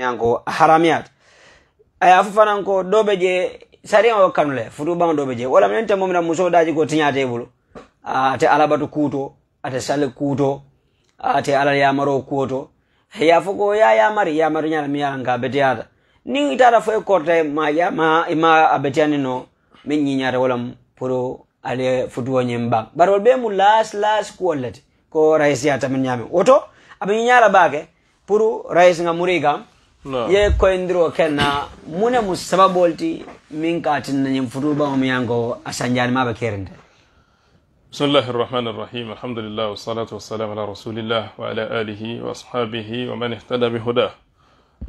yango haramiyat aya fofana ko dobe je sariyama kanule futu ɓan dobe je wala walla minen muso daji ko tiñate bolo ate alabatu kuuto ate sali kuuto ate alal ya maro kuto ya fo ko ya mari ya ñala nyala miya nga beteyata ni itata fo e korta ma ya ma ima abetiyani no min ñiñata wala pour ale futu ɓan bari baro be mu las las kuwollete ko raisi raysiyata min nyame woto abin ñiñala bake pour rays nga muri ye koyndiro kenna mune mu sababol ti min katinnañin futubaŋom yanko a sanjani maɓe kerinde بسم الله الرحمن الرحيم الحمد لله والصلاة والسلام على رسول الله وعلى آله وأصحابه ومن اهتدى بهداه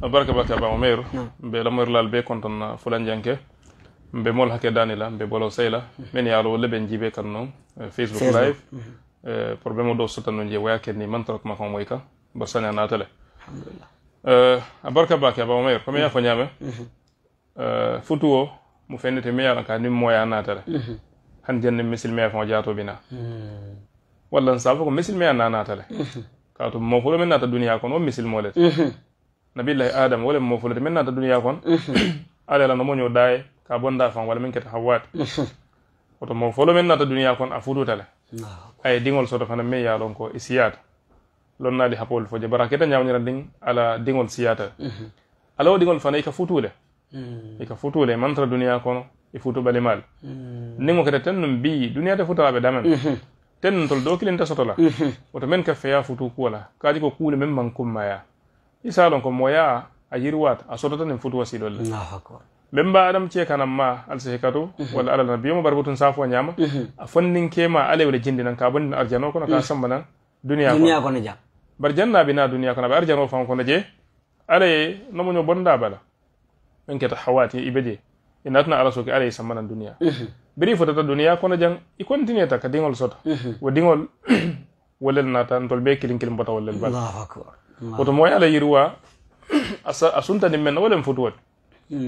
أبارك بك أبا عمير بلمر لا البي كنت فلان جانك بمول هكا داني لا ببولو سيلا من يعلو لبن جيبي كنو فيسبوك لايف بروبليمو دو سلطان نجي ويا كني من ترك مكان ويكا بس أنا ناتله الحمد لله Eh, abarka bake aba umayr comme ya fo futu wo mu fennete mi yalan ka nim moya natale mhm. han jenne misilmeya fo jaato bina mhm. walla sa fo ko misilmeya na natale mhm. kaatu mofolo men nata duniya kon wo misilmolete nabillahi adam wole mofolote men nata duniya kon ala la nomoño daaye ka bonda fan wala min kete hawwaate woto mofolo men nata duniya kon a fututale aye dingol soto fana min lon ko isiyaata lon di hapol fo je ta keta ala dingon siyata mhm. ala dingon diŋol fana i ka futule mhm. i ka futule mantra dunia kono i futu balimal mhm. niŋo ka ten num bi dunia ta futa be damen ten num tol do kilin te soto la woto men ka feya futu ko la di ko kule men man kummaya maya isa don ko moya a yirwat a sotota niŋ futuwa silol la meŋ ba adam ce kanam ma ali sehikatu walla ala barbutun bari nyama mm -hmm. a fonnin kema ala wele jindi naŋ ka a arjano kono ka dunia dunia kono ja bar janna bina duniya kono aɓe arjanoo fan kono je alaye nomoño bonda bala en keta hawati ibe je e natna ala soki alaye sammanan duniya beri fotata duniya kono jan i continue ta ka diŋol sota wo diŋol wollel naata ntol be kilin kilin bota wollel bala woto moye ala yirwa a suntani men wolen futuwol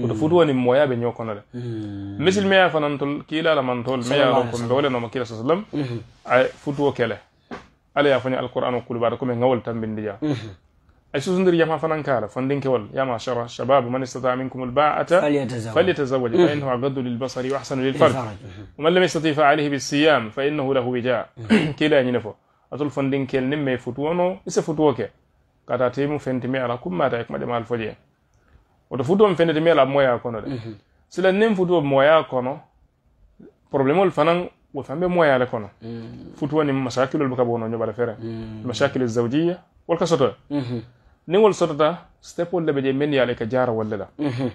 woto futuwoni moya ɓe ño kono de misilmeya fanantol kiilala mantol meya ron ko mbe wolenoma kiila sa sallam a futuwo kele ألا يفني القرآن وكل باركم من غول تم بندجا أيش سندري يا ما فنان كار فندين كول يا ما شرا شباب من استطاع منكم الباعة فليتزوج فليتزوج فإنه أغض للبصر وأحسن للفرج ومن لم يستطيع فعليه بالصيام فإنه له وجاء كلا ينفو أطول فندين كيل نم يفتوانو إسا فتوك كاتا تيمو فنتي ميالا كم ماتا يكما دي مال فجي وتفتوان فنتي ميالا مويا كونو سلا نم فتوان مويا كونو problème le fanang wo fambe mo yaale kono mm. futu woni masakilol buka bono nyoɓale fere mm. masakil zawjiya ka soto mm-hmm. ni sotota stepol lebe je men yaale ka jara wolle la mm-hmm.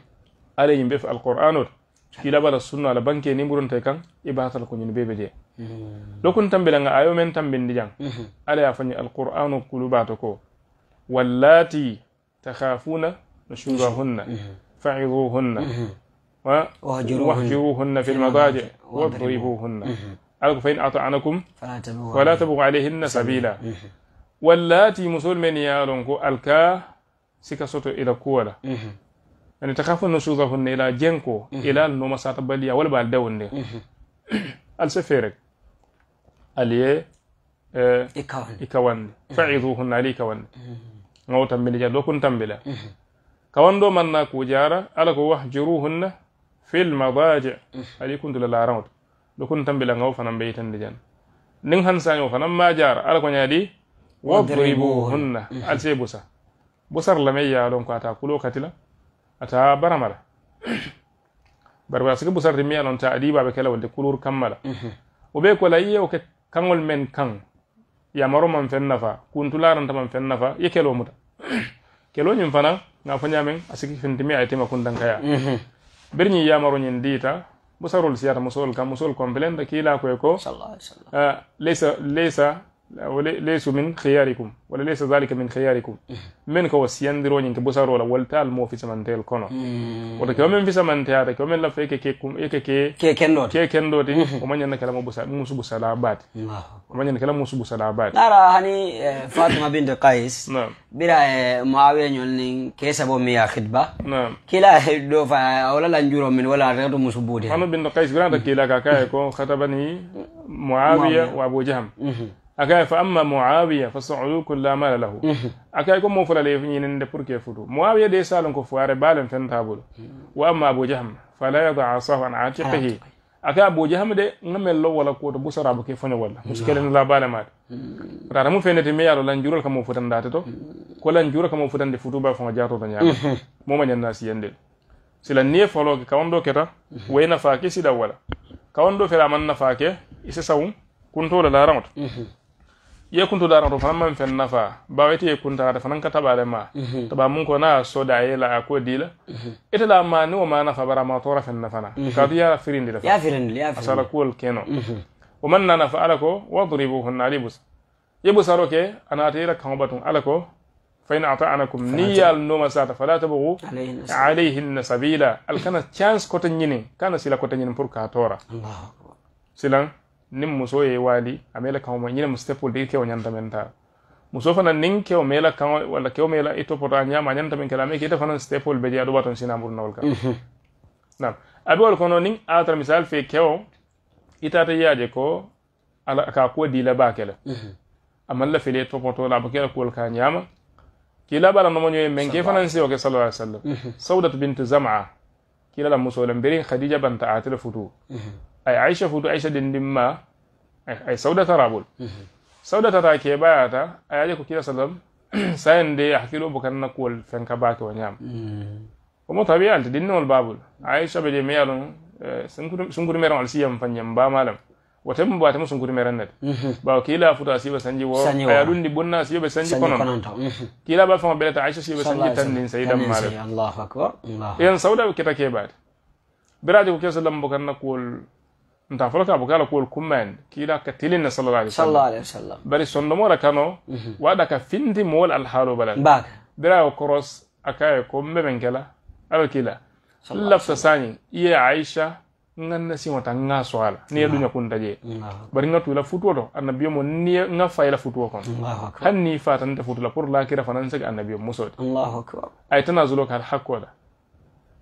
ala yimɓe fe alquran ot kila bala sunna la banke ni mburunte kan e batal ko ñin bebe je mm. lokun tambila nga ayo men tambindi jang mm-hmm. ala ya fanyi alquranu kulubato ko wallati takhafuna nushurahunna fa'iduhunna واهجروهن في نعم. المضاجع واضربوهن فإن أطعنكم فلا تبغوا عليهن سبيلا واللاتي مسلمين يالونكو الكا سيكا سوتو إلى كولا يعني تخافون نشوزهن إلى جنكو إلى النوم ساتباليا ولا بالدون السفيرك أليه ikawande faiduhunna ali ikawande ngawo tambili jalo kun tambila kawando manna ku jara ala ko wahjuruhunna fil madaji ali kuntu lalaranot do kun tan bila ngawo fanan ɓe yitande jan nin han sani fanam ma jar ala ko ñaadi wadribuhunna mm-hmm. alse busa busar lamey ya don ko ata kulo katila ata baramala barbara sigi busarti miya noon ta adibaɓe kala wonde kulur kammala mm-hmm. o be ko la yew ke kangol men kan yamaro man fen nafa ran man fen nafa yekelo kelo muta kelo ñin fana ga fo ñamen a sigi fentimi a yetima kundankaya mm-hmm. beri ñiŋ yamaroñiŋ diita musarol siyata musol kan musol complainte kiila koy ko laysa eh, laysa وليس من خياركم ولا ليس ذلك من خياركم إيه. من كو سيندرون نين كبوسارو ولا ولتا المو في سمانتيل كونو ولا كو من في سمانتيا دا كو من لا فيك كي كوم ايك كي كي كندو كي كندو دي وما نين كلام بوسا موسو بوسا بات وما نين كلام موسو بوسا بات نرى هني آه، فاطمه بنت قيس نعم بلا آه، معاويه نيول كيسا بو ميا خطبه نعم كلا دو ولا لا نجورو من ولا ريدو موسو بودي فاطمة بنت قيس غران كيلا كاكا كو خطبني معاويه وابو جهم akay fa amma muawiya fa sa'uluku la mala lahu akay ko mo fulale nyininde pour ke futu muawiya de salon ko fuare balen tan tabul wa amma abu jahm fala yada asahu an atiqihi akay abu jahm de ngamel lo wala ko to busara ba ke fanya wala muskelen la bala mat rara mu fenete me yalo lan jural kamo futan date to ko lan jural kamo futan de futu ba fa jato tan yaako mo ma nyanna siyende sila niye folo ke kawando keta wayna fa ke sida wala kawando fela man na fa ke isa sawun kuntola la ramat يكون تدار رفنا من في النفا بعدي يكون تدار رفنا كتب على ما تبع ممكن أنا صدع إلى أكو ديلا إذا لا ما نو ما نفا برا ما طرف النفنا كذي يا فرين ديلا يا فرين يا فرين أصلا كل كينو ومن نانا فعلكو وضربوه النالبوس يبوس أروك أنا أتيرك كم بتون علكو فإن أطعنكم نيا النوم ساتة فلا تبغوا عليه النسبيلا الكنا chance كتنيني كان سيلا كتنيني بركاتورا سيلان nin muso ye wali a mela kaŋo ma ñine mu stepol de kewo ñanta men ta muso fana nin ke o mela wala ke o mela ito topota a ñama a ñanta men kela me meke ite fana stepol be je a baton sina mur nawal ka nam abe wal kono nin a atara misal fe ke o ita ta yaje ko ala ka kuwo dila ba kele amal la fe le to poto la bakela ko ka ñama la bala nomo ñoye men ke fana fanan o ke sallallahu alaihi wasallam saudat bint zam'a ki la muso lam khadija bint atil futu ay aicha futu aicha ɗen ndimma ay sawdatara ɓol sawdatata ke bayata a yaje ko kila sallam sayen de hakkilo bo kan nakkuwol fenka bake o ñaam omo tawi alti ɗinnewol babol aicha ɓe je mi yalon sunkurimeren al siyam fanñam mbamalam wotem batemo sunkurimeren nete bawa kiila futa siɓe sanji wo aya ɗumɗi bonna siɓe sanji konon kiila ba fama ɓeleta aicha siɓe sanji tan ndin seyidam malam yen sawda ɓe keta keɓaade biraje ko kesa lambo kan nakkuwol nta fɔlɔ ka bukala kuwol kunmɛn kila ka tilinna sallallahu alaihi wasallam bari sondomora kano wada ka findi mool alhaalo balan bira o koros akaye ko mbemen kela alo kila lafta sani iye aisha ngan na si wata nga swala ne dunya kun taje bari nga tula futuo to annabi mo ne nga fayla futuo kon hanni fatan ta futula por la kira fanan sag annabi muso Allahu akbar ay tana zulo ka hakko da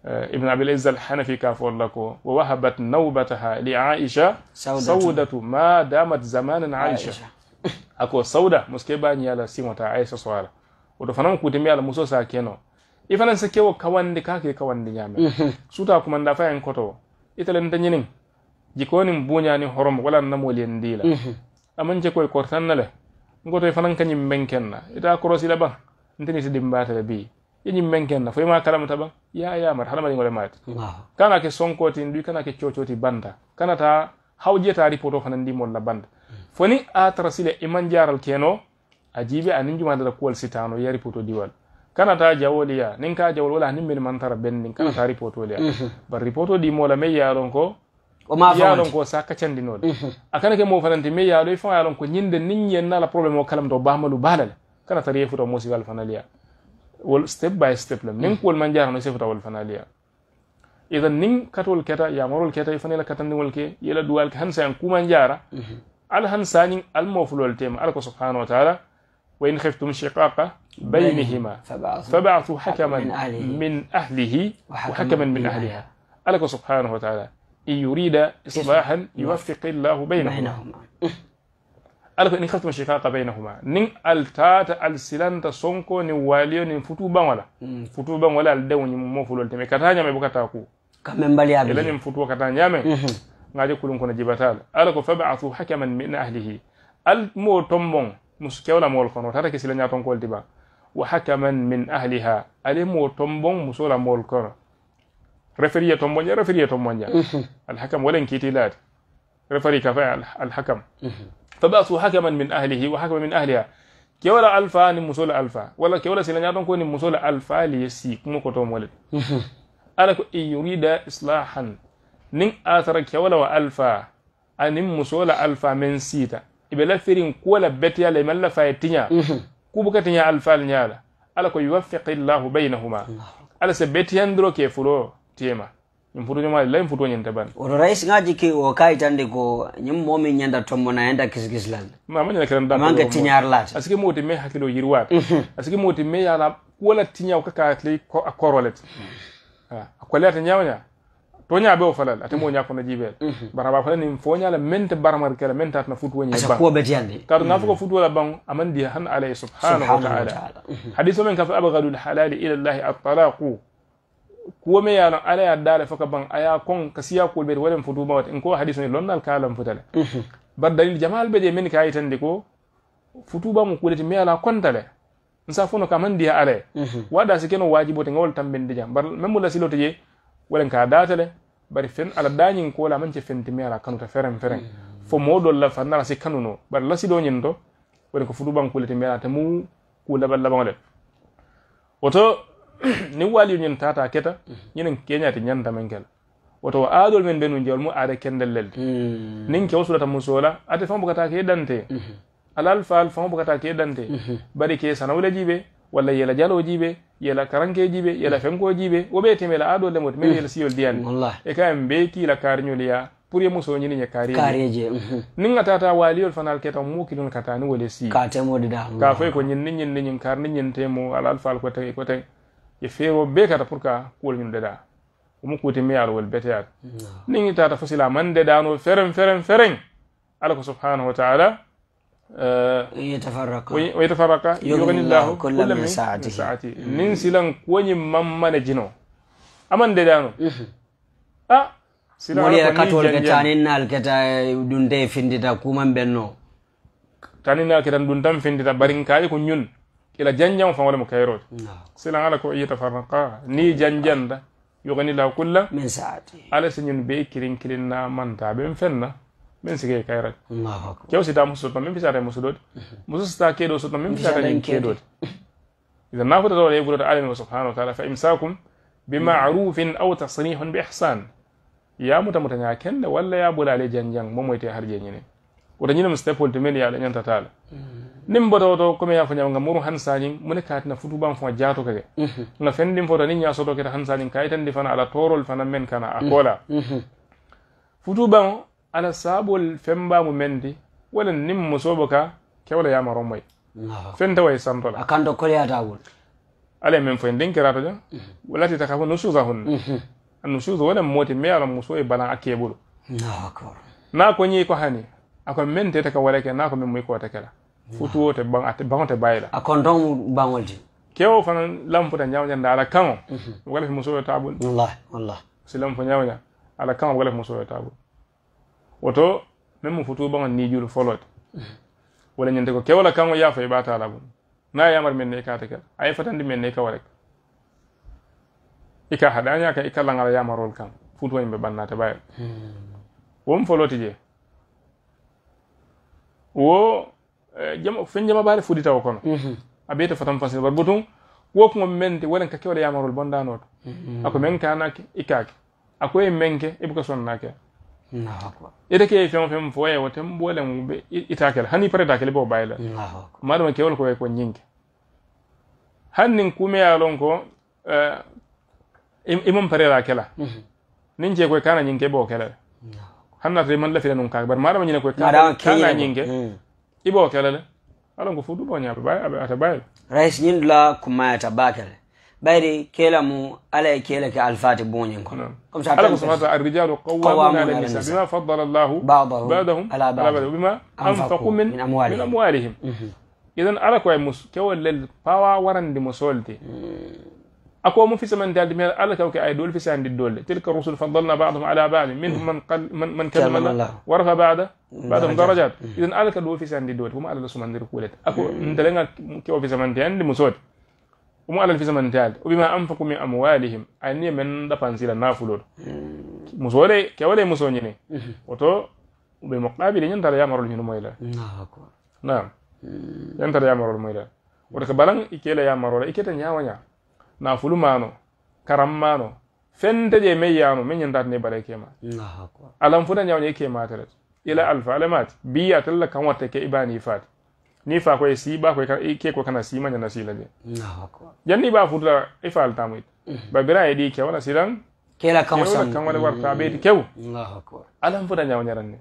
Eh, ibn abil izz hanafi ka folla ko wa wahabat nawbataha aisha sawdatu ma damat zamanan aisha ako sawda muske ba nyala simota kutimi ala muso sa keno ifana kuma nda fayan koto italen tanyinin jikonin bunya ni horom wala namoli ndila mhm. aman je koy e kortannale ngoto e fanan kanyim menkenna ita korosi laban ntini sidimbatale bi yinyim yayamata haɗa mbaɗigol e maate ah. kana ke sonko n ɗuy kana ke cocoti banda kana ta hawje ta ri poto ripoto fana la banda hmm. foni a trasile e man jaral keno a jiibe anin da kuwal sitano yari poto diwal kana ta jawoliya nin ka jawol wala nin min mantara nin kana ta ri poto hmm. ripotoliya hmm. bar ri poto di mola me yaron ko o ma fa yaron ko sa kacandinole a akana ke mo fananti mai yaalo i fon yalon ko nyinde nin la problem o kalam do bahmalu balal kana ta ri tara mosi wal fanaliya ستيب باي ستيب لم نين كول من جار نسيف تاول فناليا اذا نين كاتول كتا يا مرول كتا يفني لا كتن ولك يلا دوال هنسا ان كومان جارا ال هنسا نين الموفلول تيم الله سبحانه وتعالى وان خفتم شقاق بينهما فبعثوا حكما من اهله وحكما من اهلها الله سبحانه وتعالى ان يريد اصلاحا يوفق الله بينهما ala ko inin khatma shikaka bainahuma nin altata alsilanta sonko nin waliyo nin futu bangola mm. futu bangola al dew nin mo fulol teme kata nyame bukata ku kamen bali abi ila futu kata nyame mm-hmm. ngaje kulun kono jibatal ala fab'athu hakaman min ahlihi al mo tombon muskewla mol kono tata kisila nyaton kol diba wa hakaman min ahliha ale mo tombon musola mol kono referiye tombonja referiye tombonja mm -hmm. al hakam walen kitilat referi kafa al hakam mm -hmm. فبأسوا حكما من أهله وحكما من أهلها كولا ألفا نمسولا ألفا ولا كولا سلنياتون كون نمسولا ألفا ليسي كمو كتوم ولد أنا كو إن يريد إصلاحا نين آثر كولا وألفا أن مسولا ألفا من سيتا إبلا فيرين كولا بتيا لمن لا فايتيا كوبك تيا ألفا لنيالا ألا كو يوفق الله بينهما ألا سبتيا ندرو كيفولو تيما mfutu mfutuño ma lay mfutuñin teban oto rais ngaji ki o kayitande ko ñim momin ñanda tombo na enda kiskislal ma ma ñana kiran dan manga tinyar lat asiki moti me hakilo yirwat mhm. asiki moti me yana wala tiñaw ka kayitli ko a korolet a kolata ñawña to ña be o falal ate mo na jibel bara ba falani mfonya la mente barmar kala mente atna futu woni ba ko beti tiyande kar mhm. na fuko futu wala bang amandi han alayhi subhanahu wa ta'ala mhm. hadithu min kafa abghadul halali ila allah at-talaqu kuwome me yana ala ya dare fo ka ban a kon ka siya be wadan fudu fotu wata in ko hadisi ne lonnal kalam futale mhm. bar dalil jamal be je min ka de ko futu ba mu kulete me ala kontale nsa fono ka man diya ala mhm. waɗa si keno wajibote ngawol tambinde jam bar même la lasilote je wolen ka datale bari fen ala dañin kola mance fenti me ala kanuta ferem ferem mhm. fo moɗol la no bar la sido lasidoñin do wolen ko futuban kulete me ala te mu ku laɓal laɓaŋole woto ni waliyo ñin tata keta ñinin keñati ñandamen kela woto wo men ɓenu jewol mu aada kendel lelde hmm. nin kewo sulata musola ate fan bokata ke dante hmm. alal faal fan bokata ke dante hmm. bari ke sanawla jiɓe walla yela jalo jiɓe yela karanke jiɓe yela fenko jiɓe wo ɓe temela aadol le moti min yela siyol diyani e kayen ɓe kiila kaariñol ya pour ye muso ñini ye kaariyeje nin a tata waliyol fanal keta mu kilon katani wole si ka foy ko ñin ñin ñin kaar ñin temo alal faal kote kote ye feero bee kata pour ka kuwol ñunu dedaa omu kuuti meyaal wol beteyaata niŋ i taata fasila man dedaanoo fereŋ fereŋ fereŋ ala ko subhanahu wa taala eh, wa yatafaraka yoganillahu kulla min saatihi hmm. niŋ silaŋ kuwoñiŋ maŋ mane jinoo aman dedaano hmm. a ah, moolu yere katoolu ke taaniŋ naalu keta eh, dunte findita kuumaŋ benno taaniŋ naalu ketan duntaŋ findita bari nkaa ye ko ñun ila janjan fa wala kayiroo ti sila ala ko yita farqa yetafarraka niŋ janjanda yogani la kulla min saati ala si ñun bee kirin kiliŋ na manta a ben feŋ na min si kee allah ti kewo sita musu to min bisare musu do ti musu sita kee so to min bisare ñiŋ kee doo ti ida naakuta tawala ye bulota ala mi subhanahu wa taala fa imsakum bimarufin aw tasrihun bi ihsan yaamuta mutañaa kende walla ye bula ale janjaŋ momoyte harjee ñiniŋ wota ñinem stepolti men ye ala ñanta taala nin bota woto comme ya a fo ñamanga muru hansañin mune katina futuban fo jaato kage mm-hmm. nga fen ɗin foto nin ñasoto keta hansañin kayitandi fana ala torol fana men kana a kola mm-hmm. futuban ala sabol fembamu men di wala nin musobo ka kewla yamaron moy fen tawa e santola akanto koleyatabol ala men foyen ɗin kerato jan walati mm-hmm. taka fo nususa hunna a nususa wala moti me ala muso e balan a keɓolo na ko ñi ko hani akon men tete ka wareke ke na ko men moy ko tekela futu wote bang ate bang te bayila akon don bangol di kewo fana lampo ta nyaawnya ndala kango wala mhm. fi muso tabul wallahi wallahi silam fo nyaawnya ala kango wala fi muso tabul woto men mu futu bang ni julu folot mhm. wala nyande ko kewo la kango ya fa ibata e la bu na yamar men ne ka tekela ay e fatandi men ne ka wala ika e hadanya ka ika langala yamarol kam futu wani be banna te bayila hmm. wom foloti wo eh, jama fen jama bare fudi taw kono mhm. a ɓeyta fotan fasil bar botum wo ko mente wonen ka kewde yamarul bondanoto mhm. ako men kanake ikake e menke e buka son Allahu Akbar. Ede ke feŋ feŋ fo e wotem ye woten be itakel hani pare paretakele bo bayla Allahu maɗuma kewol koye ko ñinke e hannin kumeya lon ko eh, imam pare kela mhm. nin je koye kana nyinke e bo kelele re man fi num ka bar maɗama ñine ka kaga ñinge hmm. ibo la ala ko fudu duɓo ñaɓe ba aɓe ata bayel rais ñindula kummayata bakele bayri kela mu ala e kela ka alfati bonya ko comme ça ala ko subhana taala arrijalu qawwamuna ala nisa bima faddala allah badahum ala ba'dahum bima anfaqu min amwalihim mhm. idan ala ay mus kewal lel pawa warandi mo solde hmm. اكو مو في سمن دال دمي على كوك اي دول في سان دول تلك الرسل فضلنا بعضهم على بعض منهم من قل من, من كلم الله ورفع بعده بعضهم درجات اذا على كدو في سان دول وما على سمن دير كولت اكو ندلنا كي في سمن دال دي مسود وما على في سمن دال وبما انفقوا من اموالهم اني من دفن سيل نافلول مسولي كولي مسونيني وتو بمقابل ينتر يا مرول هنا مويلا نعم ين ترى يا مرول مويلا ورك بلان يكيل يا مرول يكيتا نيا ونيا nafulu mano karam mano fente je me yano me yandat ne bare kema alam fu funa nyaw ne kema tare ila alfa alamat biya talla kan wata ke ibani fat ni fa ko si ba ko ke ko kana si sima nyana sila je janni ba futa ifal tamit mhm. ba bira edi ke wala ke la kan wasan kan wala warta mhm. be di kew alam fu funa nyaw nyaran ne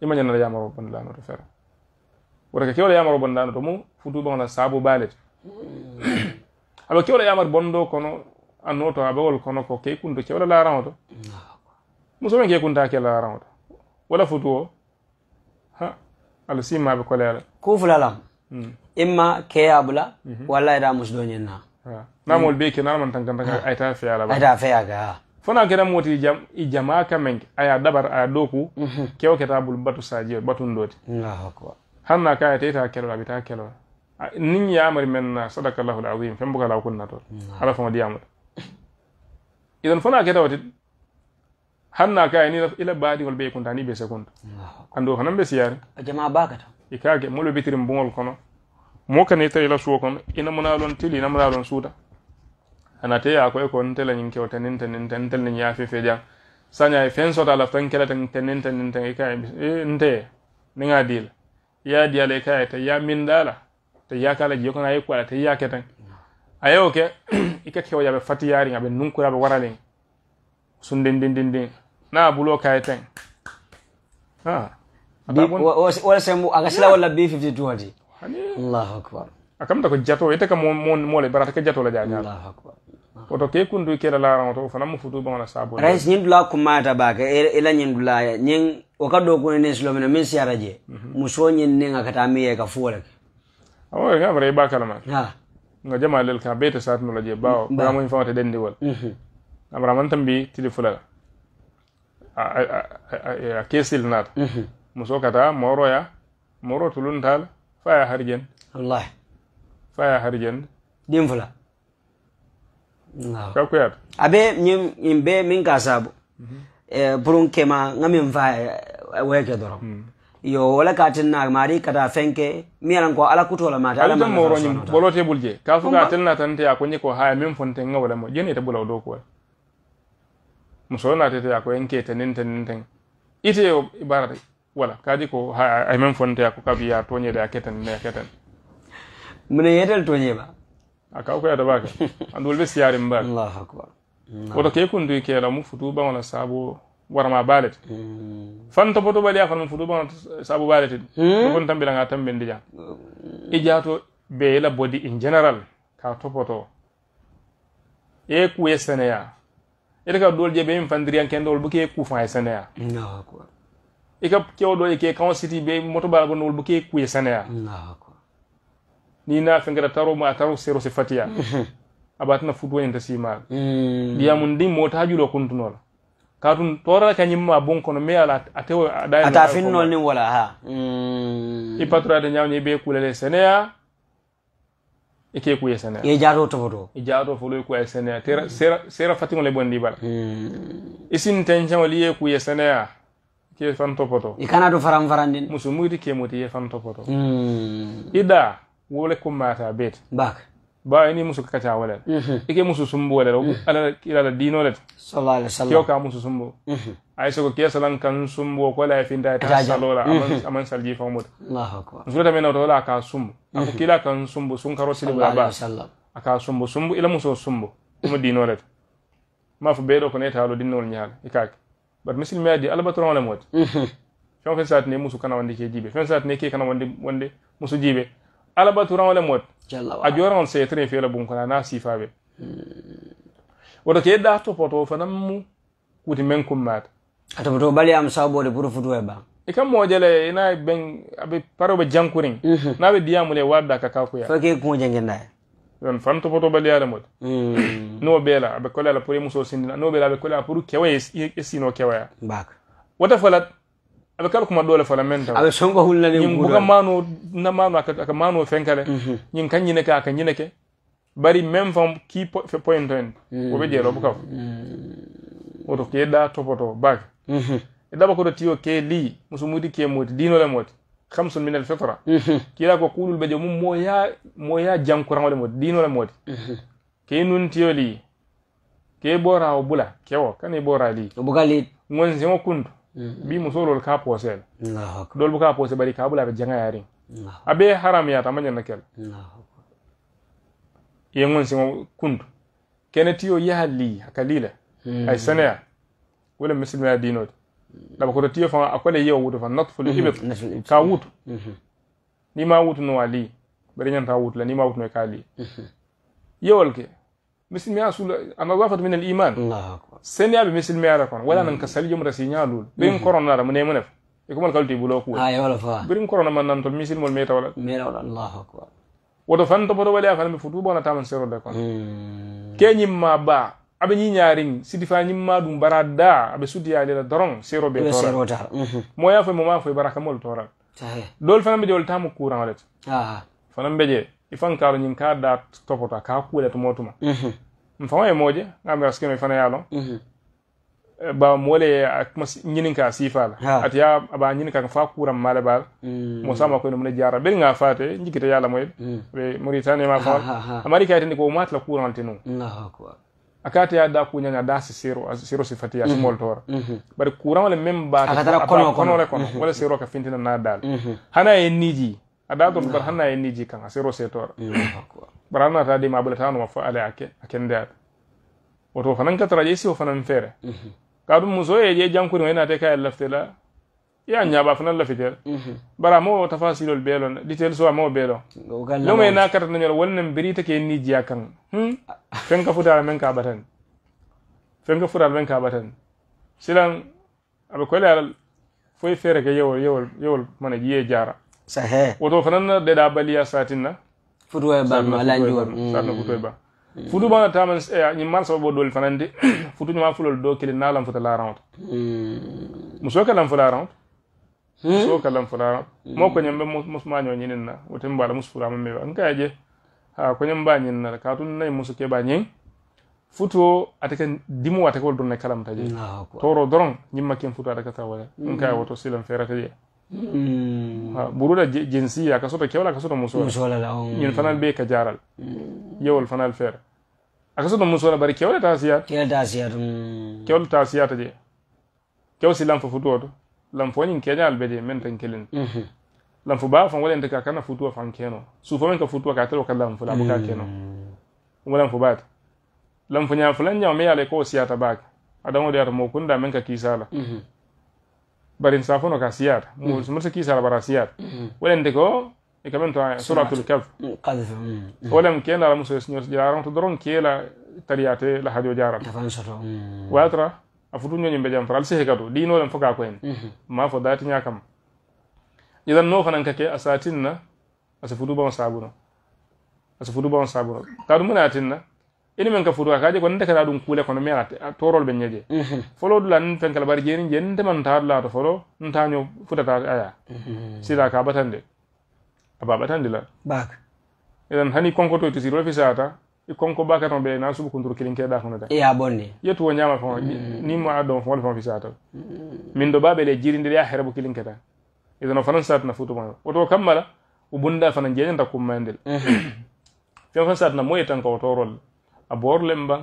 ima nyana ya ma maro bunda no fer wala ke wala ya ma bunda no to mu futu ba na sabu balet mhm aɓe kewɗo yamata bonndo kono anno to aɓewol kono ko keykunto kewɗo laaraŋo to musomen keykunta ke laaraŋo to wala futu o ha ala simmaɓe kolere kufulalam hmm. imma keya bula mhm. walla eda musdoñen na namol be ke nanaman tankantaga ayta feyala ba ayta feyaga fona keta moti jam i jama kamen aya dabar aya doku mhm. kewo keta bul batu sajio batundoti hanna ka kaya teyta kelola abita kelo nin yamari men sadakallahu alazim fen bugalaw kunna toon hmm. ala fama diyamuta idan fona keta watit hanna kaye ni ila baadi hol ɓe kunta ni ɓe sekunta hanan ɓe siyari jama bakata i kake molu bitirin bugol kono mo kani tawi la suwo kono inamunalon tili inamunalon suuta ana teya koye ko ntela ñin kewta ninta ninta ntel ni ñaafi fe jang saña e fen sota laftan kelata nte ninta ninta i kaye nte niga diila ya diyala e kaye ta ya min dala te yakala jiyo kan ayi ko ala te yaketen ayo ke ika ke waya be fatiyari ngabe nun ko yabe warale sunden din din din na bulo kayeten ha wala sembu aga sila wala b52 hadi allahu akbar akamta ko jato ite ka mon mole barata ka jato la jaga allahu akbar woto ke kundu kela laran to fana mu futu bana sabo rais nyin dula kuma ta ba ka ila nyin dula nyin o mhm. ka do ko ne slomina min siaraje muso nyin ne ngakata mi e ka fuwala awo oh, ya fara i ba kalama nga jama lel ka beta sat no je bawo ba mo infama te dendi wal mhm. amra nah, man tambi tili fula a ya, kesil nat mhm. muso kata moro ya moro tulun tal fa ya harjen wallahi fa ya harjen dim fula nah. ka abe nyim imbe min kasabu mhm. eh burun kema ngami mfa weke yo wala ka tinna mari kata fenke miyalan ko ala kutola mata ala moro nyim bolo te bulje ka fu ka tinna tante ya ko ko haya min fonte nga wala mo jeni te bula do ko muso na te ya ko enke tanin tanin tan ite yo ibarata wala kaji ko ha ay men fonte ya ko kabi ya tonye da ketan ne ketan mune yetel tonye ba aka ko ya da baka andul be siyarin ba Allahu akbar wato ke kun du ke la mu futu ba wala sabo warama balet mm. fanto poto bali ya fanan fudu bana sabu baletin mm. to gon tambila nga tambe ndija ijato be la body in general ka to poto e ku eseneya ite ka dol je be min fandiri an kendol buke ku fa eseneya Allahu akbar e ka kewo do e ke kan city be moto bala gon wol buke ku eseneya Allahu akbar ni na fengara taro ma taro sero sifatiya abatna fudu en tasima mm. diamun din mota hajulo kuntunola katun tora ka nyimma bon kono me ala atewo adai ata finnol ni wala ha mm. i patra de nyaw be senea seneya ike ku yesene e jaro to foto e jaro fo le ku yesene tera mm. sera sera fatin le bon bala mm. isin tension li ye ku yesene ya ke fan to foto e kana do faram farandin musu muyti ke moti ye fan to foto mm. ida wole ko mata bet bak ba ni musu ka ta wala mhm. ike musu bo wala mhm. ala kira da dino la sallallahu alaihi wasallam kyoka musu sumbo mhm. ai so kiya salan kan sumbo ko la da ta salola aman aman salji fa mut Allahu akbar zuwa mena to la ka sumbo aku kila kan bo sun karo sile ba ba aka sun bo ila musu bo kuma dino la ma fu bedo ko ne ta lo dinno nyaal ikak bat misil me di albatron wala mot fen fen sat ne musu kana wande ke jibe fen sat ne ke kana wande wande musu jibe ala baturan wala mot a joran sai tren fela bun kana na sifa be wato ke da to poto fanan mu kuti men kun mat ata to bali am sabo de buru futu ba ikan mo jele ina ben abe paro be jankurin na be diya mule wadda ka kakuya fa ke kun jangin da don fam to poto bali ala mot no bela abe kola la pore muso sindina no bela abe kola puru kewaye esino kewaya bak wata falat aɓe kala koma ɗole falamen taw aɓe songo hulnani ñin buga mano na mano aka mano fenkale ñin kañine ke aka ñine mhm. ke bari même fam ki point en mhm. o ɓe jeeloɓe kaw woto mhm. keɗa topoto baake e ɗaɓa koto tiyo ke li muso muti ke moti dinole moti hamsun min al fitra la ko kuulul be jo mum moya moya jankurangole moti dinole moti ke nun tiyo li ke ɓora o bula kewo kane ɓora li buga li gonsiŋo kuntu Mm-hmm. bi musolol ka posel dol bu ka pose bari ka bula be janga yari abe haram ya tamanya na kel ye yengon simo kund kene yo yahali akalila mm-hmm. ay sanaya wala muslima ya dinot da mm-hmm. ko tiyo fa akole yo wuto fa natful ibit ka wut ni ma wutu no ali bari nyanta wuto la ni ma wuto no kali yewol ke misilmiya sul ama wafat min al-iman Allah akbar senya be misilmiya rakon wala nan ka salijum rasinyalu ben korona ra mune mune ikumal kalti bulo ku ay wala fa birin korona man nan to misil mol meta wala mera wala Allah akbar woto fan to bodo wala fan mi futu bona taman sero de kon kenyim ma ba aɓe ñiñaarin sidi fa ñimma ɗum bara da aɓe suddiyaali la doron sero ɓe toral moya foye moma foye baraka mol toral dol fana mbeje wol tamo courant olet fana mbeje ifan karo mm-hmm. ñin mm-hmm. eh, ah, ka da topota ka kuula tumo tuma m faŋo ye moo je ŋa mbe sikino i loŋ ba moo le ye a kuma ñinin ka a la ate ye a be ka fa kuuraŋ maa mm. le baa moo sama koyno mu ne jaara beri ŋa faa te njikita ye a la moyi mm. be mauritania ma faŋo amari ka yitandi ko maa la kuuraŋo le ti nuŋ akati ya da kunyanya da si siro siro sifati ya mm-hmm. small tora bari kuran wala mem ba kono kono wala kono wala siro ka fintina na dal hana e niji ada to bar hanna yenniji kan a setor setora mbaɗa hannata de ma tanu fa ala ake a kendeaɗa woto fanan katara je o fanan fere ka dum muso e je jankuri te ka e laftela ya nya ba fanan lafitel bara mo tafasilol beelon ditel so mo belo no me na kata dañol wolnen birita ke yenni jiya kan ka futa men ka batan fen ka futa men ka batan silan aɓe kole alal foye feere ke yewol yewol yewol mana jiye jara sahe woto fanan da baliya ba futuwoye bama lanjuwol satna fudu ba mm. futu bana taman ñim mar sababo dol fudu futu m'a fulol do kili na lam futa laranto mm. muso ka lam fula ranto hmm? muso ka lam fula ranto hmm. mo ko ma musmaño ñinin na wote mbala mus furama mewa nka je ha ko nyamba ba na ka tun nay musu ke ba ñin futu ataka dimu ataka wol ne kalam taje toro doron nyimma ken futu ataka tawale nka hmm. woto silam ferata je Hmm. buruda jinsiya ka soto kewla ka soto musola ñin oh. fanal be ka jaral hmm. yewol fanal feere aka soto musola bari kewle ta siyat kewle ta siyata hmm. je kew si lanfo futuwo lanfo ñin keñal be de men tan kelin lanfo ba fan wala ka kana futuwa fan keno sufo men ka futuwa ka telo ka lanfo la buka keno mo lanfo bat lanfo ñaa fulan ñaw me yale ko siyata baake adamo de ata mo kunda men ka kiisala mm -hmm bari nsafono ka siyar musulmata ki sar bara siyar wala ndeko e kamen to suratul kaf qadf wala mken ala musul signor jaram to doron kela tariyate la hadio jaram wa atra afudu nyonyi be jam faral sehe kado dino lam foka ko en mm-hmm. ma fo dati nyakam idan no fanan kake asatinna asafudu bon sabuno asafudu bon sabuno kadu munatinna ini men ka futu akaje ko nte kala dum kule kono me a torol be nyeje mhm. folo dula nin fen kala bari jeni jeni nte man tar la to folo nta nyo futata aya mhm. sila ka batande aba batande la bak idan hani konko to tisiro fi sata i konko baka ton be na subu kuntur kilin ke da kono da ya bonne yetu wonya ma fon mhm. ni mo adon fon fon fi sata min do babe le jirinde ya herbu kilin keta idan fanan sata na futu ma woto kammala ubunda fanan jeni ta kumandel fen fan sata na moye tan ko torol a borlem ba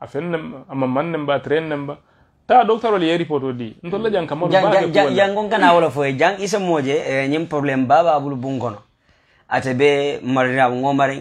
a fen fennem ama mannem ba trennem ba ta docteur ol yeri poto di ntolla jang kamol ba jangon kana wala foye jang isa moje eh, nyim problem baba abul bungono ate be marira ngomari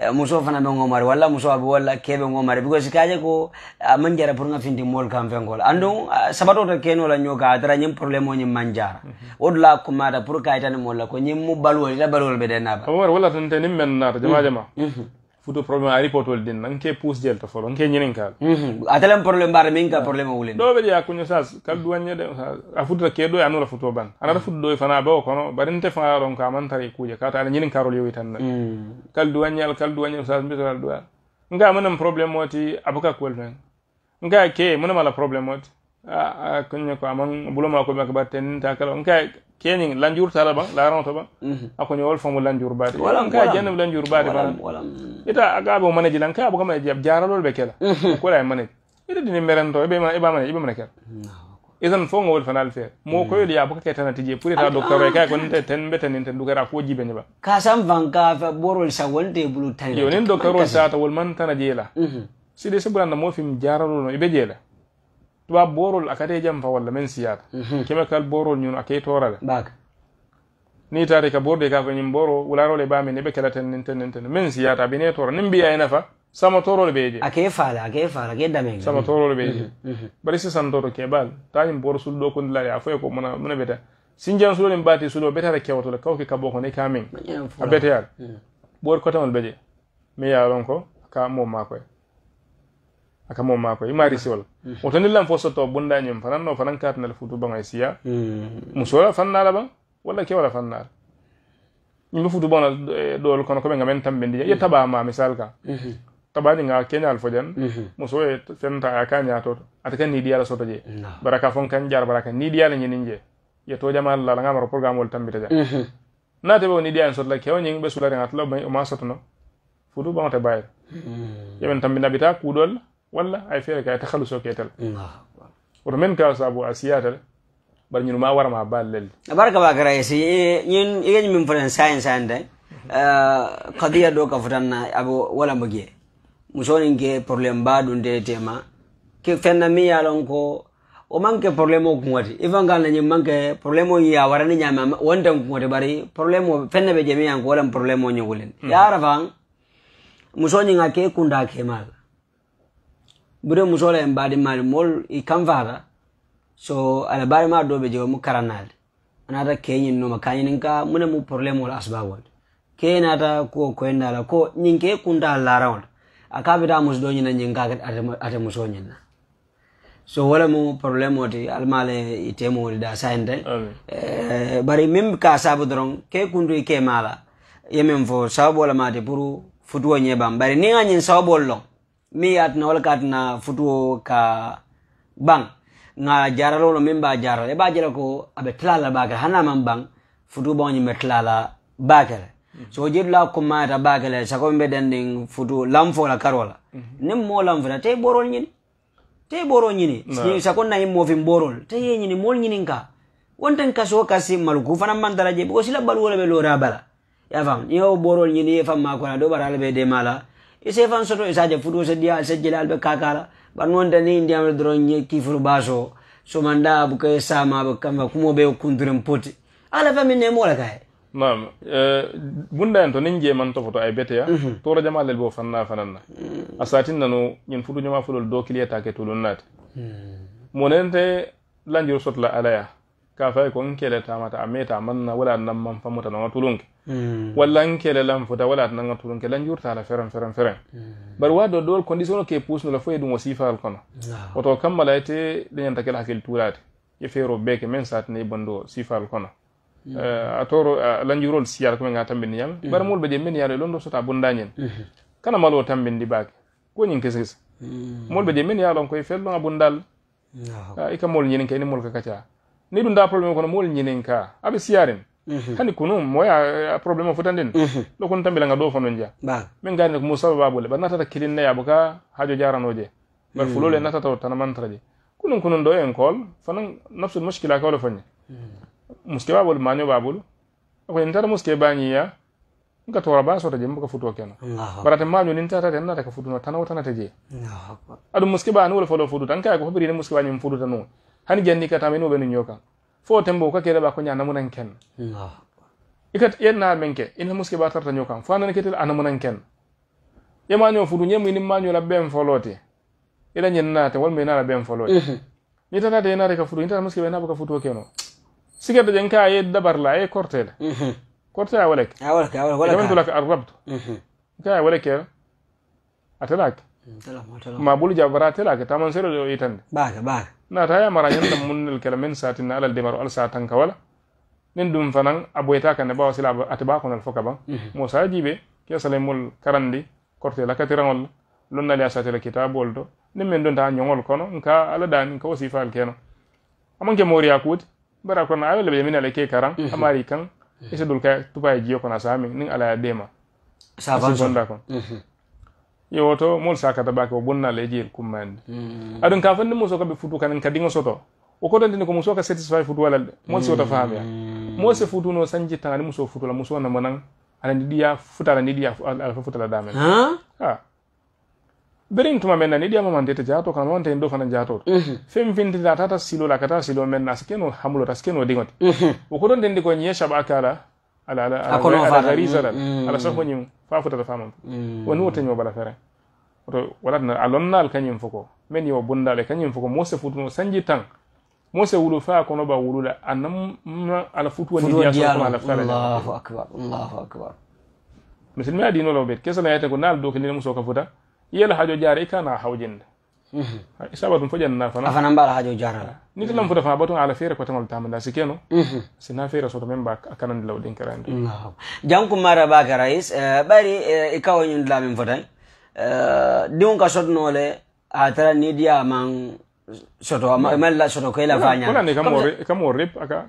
eh, muso fana be ngomari walla muso abe walla kebe ngomari because kaje ko ah, manjara pour nga findi mol kam fengol ando ah, sabato to keno la nyoka atara nyim problem o nyim manjara mhm. odla kumata pour kaytani molla ko nyim mu balwol la balwol be denaba wala tan tan men nar jama mhm. jama mhm futu problème a ripotol din nan ke pus to folo nke ñinin kal -hmm. atelem problème bar min ka ah. problème wulen do be ya kunyo sas kal wanya de a futu ke do anula futu ban mm. ana futu do fana ko kono bari te fana ron ka man tare kuje ka ta ñinin karol yowi tan mm. kal du wanya kal wanya sas mbi dal do nga manam problème moti abuka kwel men nga ke manam la problème moti kunye ko amon buloma ko mak batten ta kala on ka kenin lanjur tala ban la ran to ban akonyo wol famu lanjur baade wala on ka jannam lanjur baade ban ita aga bo manaji lan ka bo kama jab jaralol be kala ko la manaji ita dini merento be ma iba manaji iba manaji idan fo ngol fanal fe mo ko yoli ya buka ketana tije pure ta doctor ka ko nte ten beta nin ten dugara ko jibe ne ba ka sam vanka fa borol sa wonde bulu tan yo nin doctor sa ta wol man tan jela sidi sibran mo fim jaralo no ibe jela tuba borol akate jam fa walla men siyata kema kal borol ñun akey torale ni tari ka borde ka ko boro wala role ba men be kelaten nin ten nin ten men siyata bine tor nim mbiya ena fa sama torol be je ake fala ake fala ke dame sama torol be je bari se san toro ke bal ta tayin boro sul do kun ya afoy ko mona mona beta sinjan nim bati sulo betara kewtole kawke kabo ko ne kamin a beteyal bor kotamol be je mi ron ko ka mo ma makoye aka mo mako Ima ah. risol. siwol hmm. woto ni lan fo soto bunda nyum fanan no fanan kat nal futu bangay siya hmm. musola fanna la ban wala ke wala fanna nyimbe futu eh, do lo kono ko be ngamen tambe ndiya ya hmm. taba ma misal ka ni nga kenya alfojan muso e fenta akanya to ataka ni diya la soto je nah. baraka fon kan jar baraka ni diya la nyinin je ya to jamal la nga mar program wol tambe ta na te bo ni diya soto la kewo be sulare ngatlo ma soto no futu banga te baye yemen tambe nabita kudol Wala, ay fere kay so ketal woto men ka saabu bu siyatal bari ñun ma war ma balel baraka ba kara yesi ñun yeñu mi fanan sayen sayen euh qadiya do ka na abu wala mu so ke problem ba ɗum de tema ke fenna mi ya lon ko o manque problem o kuŋoti ifan gal nañi manque problem o ya warani ñama wonten bari problem o fenna jemi an ko wala problem o ñogulen mhm. ya ara fan musoñinga ke kunda ke mal. bude muso la en baadimaali mol i kanfahata so ala bari ma do be jewo mu karannaali anata kee ñin noma ka ka mune mu problème wala asbabol ke naata ko koyenda la ko ñin ke kunta laaraŋol a ka bita musu doo ñina ñin ka ate muso ñin so wala mu problem oti al male i teemowol da sainde bari mim ka sabu dron ke kuntu i ke mala yemem ye min fo sababu wala maate pour futuwo ñeebaŋ bari ni a ñin sababol long mi yatina walla na futuwo ka baŋ nga jaralolo min ba jara i e ba jara ko abe tila la bakele hana man bang futuwo baŋo ñiŋ be la bakele so jedu la kummayata bakele sako min be dendiŋ futu lanfo la karo la mhm. niŋ moo lanfota te boron e borol ñini te i e borol ñini sako nayi moofin borol te ye nyini moolu nyini ka wonten kaso kasi maluku fana man daraje ko sila balu wala be loora bala Ya ni yo borol nyini ye fam ma na do bara la be mala Isefan soto isaje fudu sedia sejilal be kakala banwon dani indiam dronye kifur baso so manda buka sama be kamba kumo be kundurum poti ala fami ne mola kay nam bunda en to nin je man to foto ay beteya toro jama lel bo fanna fananna asatin nanu nyin fudu nyama fulol do kiliyata ke tulun nat monente lanjur sotla alaya ka fay ko nkele tamata a meta manna wala nan man famuta nan tulunke mm. walla nkele lan futa wala nan tulunke lan jurta la feren feren feren mm. bari wa do dol condition ke pusno la foye dum wasifal kono oto kammala ite den takel hakil tulati e fero beke men satne bondo sifal kono mm. eh, a toro lanjurol siyal ko nga tambindi yam bari mol be men yaalo londo sota bondañen mm-hmm. kana malo tambindi baake ko nyin kesis mol be men yaalo ko e fello abundal ah, ika mol nyin kay ni mol ka kacha ni ɗum da probléme kono mool ñinen ka abi siyaren mhm. hani kunu moya eh, probléme o fotanden ɗo mhm. kono tan belanga ɗo fanon ja min garine ko musaba babole ɓa natata kilinnayabo ka hajo jaranoje bar mhm. fulole ta tan tanamantara je kunun kunun do en kol kool fanan nafsul muskila kawle foñe muske babol maño babol ko en tata muske ba nga to raba so ta je mbuka futo futuo keno ma maño nin ta tan nata ka futo futuno tanawo nata je adu muske ba ni wala folo futo tan ka ko hobirine muske ba m futo tanu han janni kata meno be nyoka fo tembo ka kere ba ko nyana munan ken allah ikat yenna menke in muske ba tarta nyoka fo nan ketel ana munan ken yema nyo fudu nyem ni manyo la bem foloti ila nyenna te wal mena la bem foloti ni tata de na re ka fudu tata muske be na ba ka fudu keno de nka ye dabar la ye kortel kortel awalek awalek awalek awalek awalek awalek awalek awalek awalek awalek awalek awalek awalek ma bulu jabara tela ke taman sero yo itande baka baka na taya mara nyanda munnel kala men satin na alal demaru al satan ka wala nin dum fanan aboyta kan ne bawa atiba kon al fokaba mo mhm. sajibe ke salemul karandi korte la katirangol lonna le asatela kitabol do nin men don ta nyongol kono nka ala dan nka wasifa al keno amon ke moriya kut bara kono ayo lebe min ale ke karan mhm. amari kan mhm. isa ka tupa jiyo kono asami nin ala dema sabon da yewoto mol sakata bake bonna le jeel jeel kummandi mm. adun ka fande muso ka be futu kanen dinga soto o ko dande ko muso ka satisfy futu walal de mol siwota faamya mo mm. se futu futuno sanjittaŋ ani muso futula muso namo naŋ alani ɗiya futala ni dia ala futa mm-hmm. la damen ha berin tuma men na ni ɗiya mamantete jaato kana mamante en ɗo fana fem fen fintita tata silo la kata silo men na skeno hamulo ta sikeno diŋoti o ko dande ko nyesha saɓa kala ala ala ala ala fa futata famam woni woteño bala fere oto walatna a kañum foko men yo bundal e futuno sanji tan wulu fa kono ba wuluda ala allahu akbar allahu akbar musilmi adino lo bet kesana yata ko nal do ka futa yela hajo jare kana hawjinde Mhm. sabatu fo janna fana afana mbala hajo jarala ni tilam futa fa baton ala fere ko tamal tamanda sikeno mhm. sina fere soto men ba kanan law den karande jankum mara ba ka rais eh, bari eh, ikawo nyun la men fotan eh. diun ka sotno le atara ni dia man soto man la soto kayla fanya kuna ne kamore kamore aka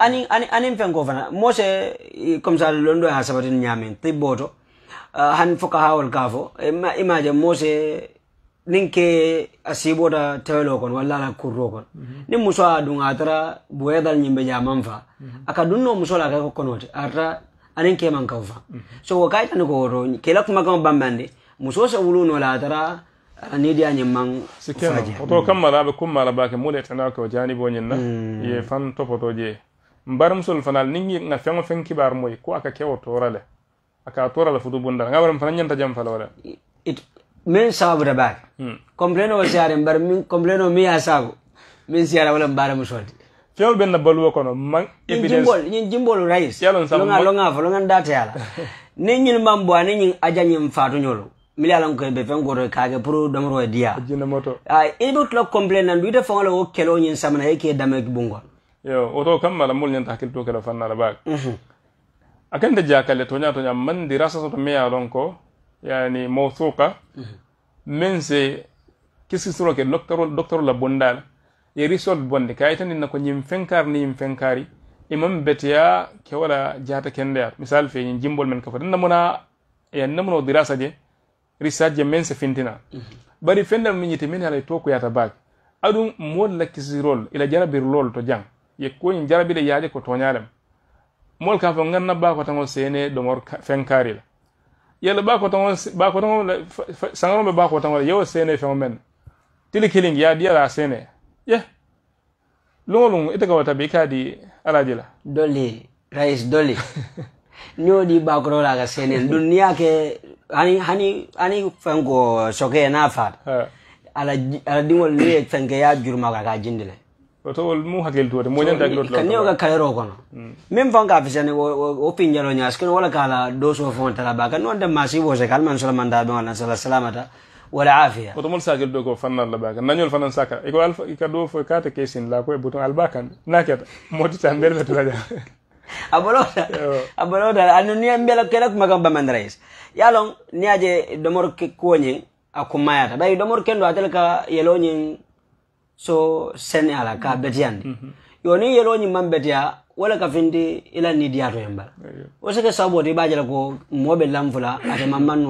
ani ani ani fengo fana mose comme ça londo ha sabatin nyamen tiboto han fuka hawal kafo imaje mose nin ke a siibota tewelo kon walla la kurro kon mhm. nin muso a dun a tara boyedal ñimbe man fa mhm. a ka dun no muso la ka ko konote a tara anin ke man kaw fa mhm. so wo kayitani ko woto kela kumakama bambandi muso se no la a tara diya nyim ñin man faje woto mm. kammala ɓe ba bake mule tanaka o b'o ñin na mm. ye fan foto je mbar musol fanal nin na feŋo feŋ kibar moy ko aka kewo torale aka torale fudu bundal ngabaram fanan nyanta jam fala wala Hmm. min sababu da baki complaino o siyare bar min complaino mi ya sabu min siyara wala mbara musodi few benna baluwo kono man evidence ñin jimbol rais longa longa fo longa data yala ni ñin mambo ani ñin aja ñin fatu nyolo mi yalan ko be fen goto kage pro domro ro dia jinna moto ay ibu lo complain nan duita fo o kelo ñin samna yake dame bungo yo oto mala mul ñin takil to kelo fanna la bak mhm. jaka le to nya to nya man dirasa to me yalon ko yani mawthuqa min mm-hmm. se kisisiroke docteur la bondal e risol bonde tan ko nyim fenkar ni nyim fenkari imam beteya ke wala jata kendeyat misal fe nyim jimbol men fa na kafata ya na namuna dirasa je research je men se fintina mm-hmm. bari fendal mi yite min hala to ko yata bak adum mol la kisi rol ila jarabir lol to jang ye ko nyim jarabide yaade ko toñalem mol ka fo nganna ba ko tan o sene do mor fenkari la yalla ba ko ton ba ko ton sangaro ba ko ton wala yo sene fe men tili killing ya diara sene ye lolun ita ga wata be ka di alajila dole rais dole niyo di ba ko la ga sene dunya ke hani hani hani fango soke na fat ala ala dingol ne fanke ya jurma ga jindile tol mu kono mm. mem vanga afisani o pinjalo nyas kono wala kala doso fon tala baka non wala sala salamata wala afiya ko to mol sakil ka do so sen ala ka yandi mm -hmm. yo ni yelo nyimman ya wala ka findi ila nidiyato ye mbala wo se ke sabo i baje la ko moo be fula ate mamman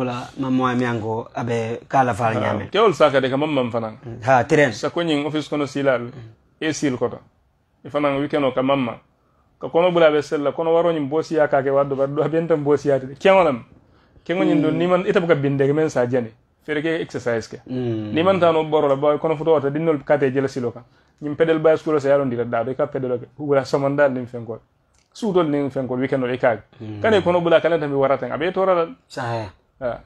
mamo amyango abe kala ko a be ka ñaame te saka de ka mamman fanan ha tren sa ko ñing office kono silal e sil koto e fanan weekend o ka mamma ka kono bula be sella kono waro ñin boosiya ka ke waddo bar do a bentan boosiyati de keŋolam keŋo ñin do man itabu ka ke men sa jani fereke exercise ke hmm. ni man tano boro la boy kono futo wata dinnol kate jela silo ka nyim pedal bay school sa yalon dira dado ka pedal ke wala samandal nim fenkol suudol nim fenkol weekend ol ikag hmm. kane kono bula kala tambi waratan abe torala sahe ah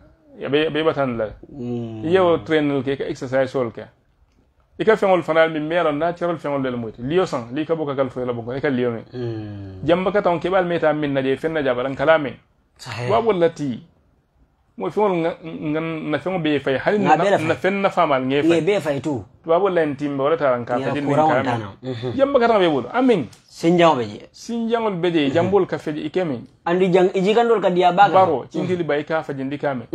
abe abe batan la hmm. yewo trainal ke exercise ol ke ika feŋol fanaŋ mi meelon natural feŋol lel muyte liyo saŋ li ka boka kal foyla bonko ika liyo meŋ jamba ka taŋ keɓal meta min na je feŋ na jabalaŋ kala meŋ waɓol mo feŋol na feŋo ya, mhm. be fay hal na na famal ŋee fay be fay tu len tim timbe wala taaran kaa fajil nin kaa meŋ jamba kataŋa amin bolo amiŋ sinjaŋo be sin sinjaŋol be de mhm. jambol ka fe i kemi andi jang i gandol ka dia baga baro mhm. cinkili ba i kaa fajindi kaa meŋ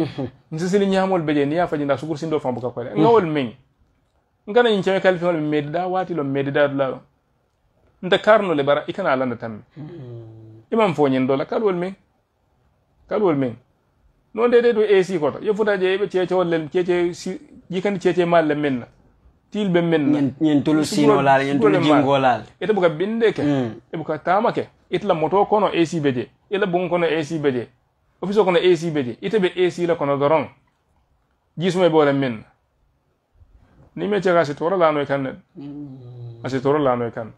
nsisili ñaamol be je niŋ ye a fajindi a sukuru sindoo faŋo buka ko de ŋawol meŋ nkana ñiŋ ceme kali feŋol meedidaa waati lo medda dula lo nta kaarino le bara ikana kana a landa taŋ meŋ i fo ñiŋ doo la kaluwol min non dai do AC kota, yo futa je be cece si, cece jikandi cece le men til be men nyen tulu sino lal nyen tulu jingo lal ete buka binde ke e buka tama ke la moto kono AC beje la bun kono AC beje ofiso kono AC beje ite be AC la kono dorong jismo bo le men ni me cega se toro lano e kan ne hmm. a se toro lano e kan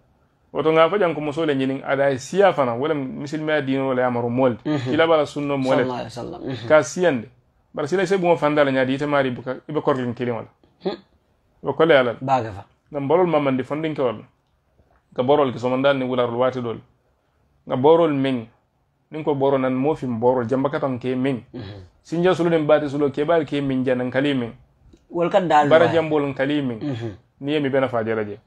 woto nga fa jang ko musole nyini ada siya fana wala misilmaya dino wala yamaro molde mhm. kila bala sunno mole mhm. ka siyande bara sila se bumo fandala ñaadi itamari buka ibe korlin kilin wala wo hmm. kole alal ya baga fa ngam borol mamandi fondinke wala ka borol ki somandal ni wularol wati dol nga borol ko boro nan borol jambakatan ke min, mhm. sinja sulu den bati sulu ke bal ke min janan kalimin wal kan dal bara jambol kalimin niye mi bena fajira je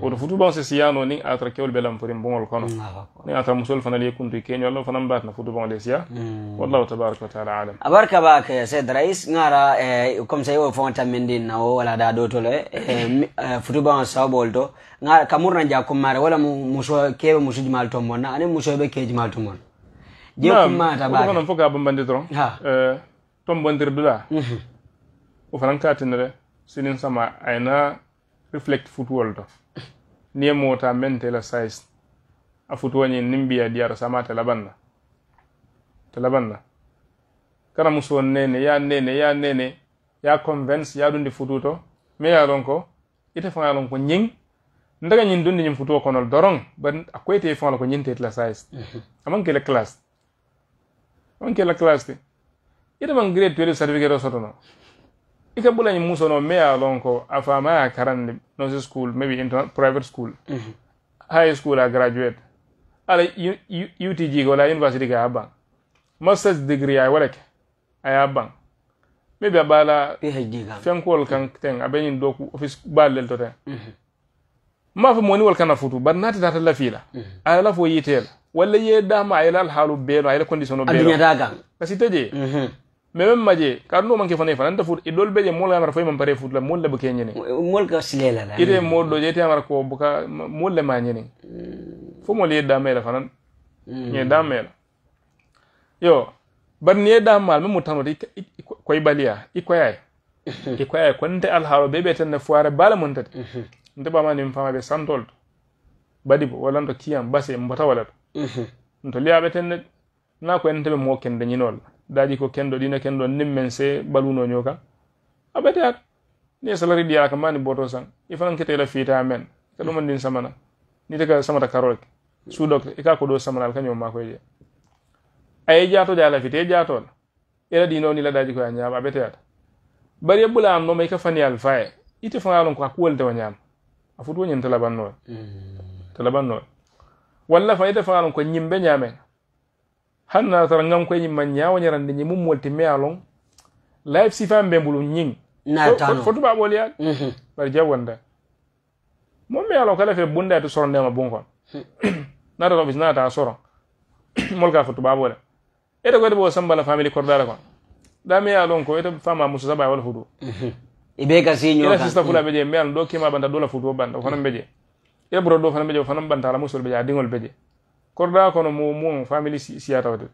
woto hmm. futubaŋo si siyano niŋ atara kewolu be lamporiŋ buŋolu kono hmm, niŋ atara musolu fanaŋ ye kuntu keñol la fanaŋ batina futubaŋo le siya hmm. wallahu tabaraka wa taala alam abarka ba ke eh, said rais ŋara comme eh, ça yewo faŋo tammindin na wo wala daa doto le eh, futubaŋo sababuwolu to ŋara kamuru na jaa kummare wala muso kebe musu jumalu tombon na aniŋ muso be ke jumalu tombon je kummata bakono fo ka bambandi doroŋ tombondir dula wo mhm. fanaŋ ka tinne de sinin sama ayna reflect football to niŋ ye moo taa te la size a futuo ñiŋ niŋ biya diyaata samaa te labaŋ na te labaŋ na kana musoo nene ye a nene ye a nene ye a convince ya dundi futuu to me ya a ko ite fanga ye a loŋ ko ñiŋ nte ka dundi ñiŋ futuo kono doroŋ bari a ko fanga ye ko ñiŋ te la size a ke la class a ke la class ti ite maŋ grade 12 certificate o soto no i ka bula ñiŋ muso no me ye a loŋ ko a faama ye karandi nosi school maybe inter private school mm -hmm. high school a graduate ala utg ke wala university ke a ye baŋ masters degree a ye wo ke a ye a baŋ maybe a be mm-hmm. mm-hmm. a la fenkuwolu kaŋ teŋ a be ñiŋ doo office baalu le to teŋ mm -hmm. ma fo mooni wol kana futu bari naati tata lafi la a ye la yitee la walla ye daama a ye la alhaalu bee no a ye la conditiono bee no kasi te jee mm-hmm même maje karno man ke fane fananta fut e dol beje mol amara fay man pare fut la mol la bake nyene mol ka silela la ire mol do jete amara ko buka mol la ma nyene mm. fo mol yedda mela fanan nye mm. da mela yo bar ne da mal mu tano de koy baliya i koyay i koyay konte alhaalo be be tan fuare bala mun tati mm-hmm. nte ba ma ni fama be santol badi bo wala to kiyam base mbata wala to to liya be tan na ko en tebe mo ken de nyinol daji ko kendo ɗina kendo nimmen se balunoño ka abete at ni salari ɗiyala kam mani boto san i fanan ketela fiita men ka ɗuman ndin samana ni teka samata karol suudok i ka ko ɗo samanal kañum makoye je aye jatoɗe ala fite jatol ela ɗino ni ladaji koye a ñaama abete ata bari ye bula am nooma i ka fani al faye ite fana lon ko a kuwoltewa ñaama a futuwo ñin talabannoe mm. talabannoe walla fa ite fana lon ko ñimbe ñaamen hanna tara ngam ko nyimma nyaawo nyarande nyi mum wolti mealon life sifam be mbulu nyin na tano fotu ba boliya mhm bar jawanda mo mealo kala fe bunda to soron ma bon na to bis na ta soron mol ka fotu ba bola e to hmm. e bo sambala family kordara kon da mealon ko e to fama musa saba e wal hudu ibe mhm. e ka si nyoka sista fula hmm. beje meal do kima banda dola futu banda ko non beje ila bro do fana beje fana banta la musul beje adingol beje korda kono mo mon family si siyata wata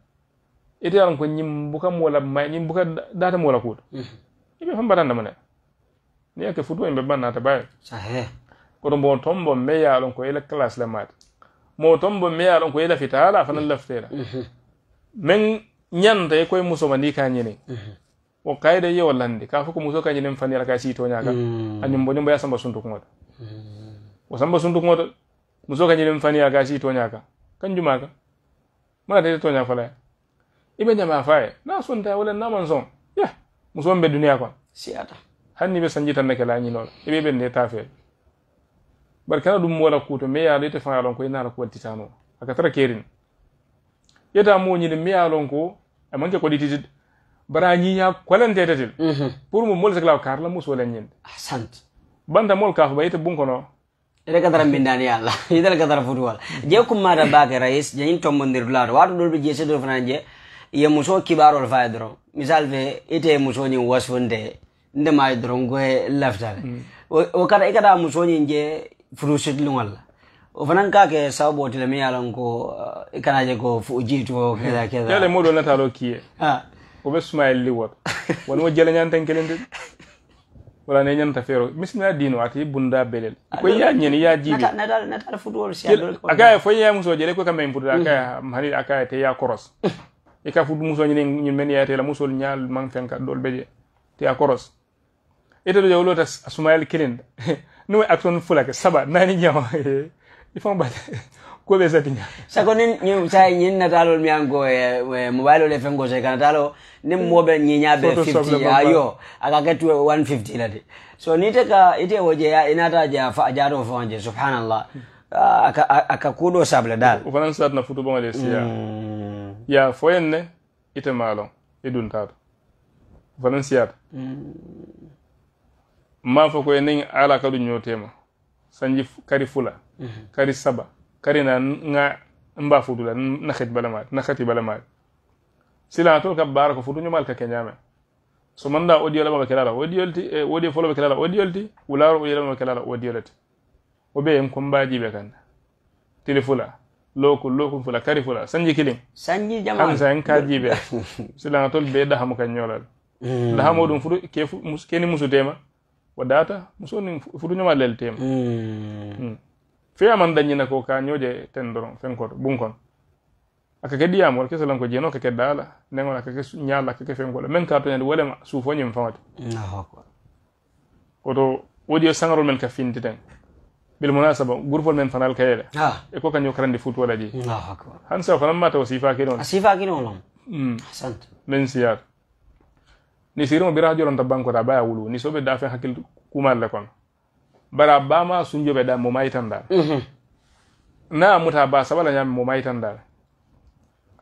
ite yaran ko nyim buka mola ma nyim buka data mola kuɗo mm-hmm. iɓe fambatanda mane ni ake futu en ɓe bannata bawi sahe koto mbo tombo meya ɗon ko ela classe la mate mo tombo meya ɗon ko ela fitala fana mm-hmm. laftera min mm-hmm. ñanta e koye musoma ni kañini o kayde yewo landi ka fo ko muso kañinen fanira ka sitoñaka a ñumbo ñumbo ya samba suntukugoto mm. o samba suntukugoto muso kañinen fanira ka sitoñaka kan juma ka mana tɛ tɔnya fɔlɔ ye i bɛ ɲama fa ye n'a sɔn tɛ wala n'a ma sɔn ya muso min bɛ dunuya kɔ siyata hali n'i bɛ sanji tan nɛgɛ la ɲinɔ i bɛ bɛn ne ta fɛ bari kana dun mɔgɔ la ko to mɛ y'a dɔn i tɛ fanga dɔn ko i n'a ko ti taa nɔ a ka tɛrɛ kɛrin e t'a m'o ɲini mɛ y'a dɔn ko a man kɛ ko di ti bari a ɲinya kɔlɛn tɛ tɛ ten pour mu mɔli sigi la o kari la muso la ɲin banta mɔli k'a fɔ ba e tɛ bon kɔnɔ ere kadara mbindani yalla idara kadara futuwala je kummata bake rais jañin tombodir laato wato ɗol ɓe jeese ɗo fana je ye musoo kibarol faye doron misal fe ite musoñin wasfunde ndemayi doron goye laftale o hmm. kata i kata musoñin je furu sutluŋol la o fanan ka ke sababu tila mi yalon ko eh, i kana je ko fu jiito keda keda yale mo do natalo kiye o be sumayel liwot wonmo jeleñanten kelinde wala ne ñanta fero misna dino wati bunda belel ko ya ñeni ya dal nata nata futuwol si akaya fo ya muso jere ko kambe imputa akaya mm. mahali akaya te ya koros e ka fu muso ñini ñun men ya te la musol ñal man fenka dol beje te ya koros ete do jawlo ta sumayal kilin no ton fulake saba nani ñaw il faut ba ko ɓe satiña sago ni ñin sa ñin natalol miyan ko eh, eh, mobile ole fen ko so kanatalo nin moɓe ñiñaɓe 50 a yo aka ke 150 lade so ni te ka ite wo jeya inata jeya fa jato fon je subhanallah ah, aka aka kuɗo sable dal o fanan na futu bon ale siya mm. ya foyen ne ite malon e duntato o fanan siyata mm. ma fo koye nin ala kadu ñotema sanji kari fula mm-hmm. kari saba karina nga mba futula nakhit balamat nakhati balamat sila tol ka barako futu nyumal ka kenyame so manda audio la ba kelala audio lti eh, audio ba kelala audio lti ularo audio la ba kelala audio lti obe en kumba jibe kan telefula loku loku fula kari fula sanji kilin sanji jama kan san ka jibe sila tol be da hamu kan nyolal hmm. da hamu dum futu ke mus keni musu tema wadata muso ni futu nyumal lel tema mm. mm feyaman dañina ko ka ñoje ten doron fen fenkoto bun kon aka ke diyam wala kesalan ko jeno keke daala ndegon aka ke ñaala aka ke fenkola men ka tan wala ma toñade walema suufoñim faŋote koto wodi yo saŋarol men ka fin finti bil munasaba gurfol men fanal ha e ko kaño karandi fut wala je han saw fanan ma taw sifa kino sifa kino lon mm. sant men siyar ni sirimo bira jolonta banko ta baya wulu ni sobe da fe hakil kumal le kono bara bama sunjoɓe da mo mayitandal mhm. na muta ba sabala nyam mo mayitandal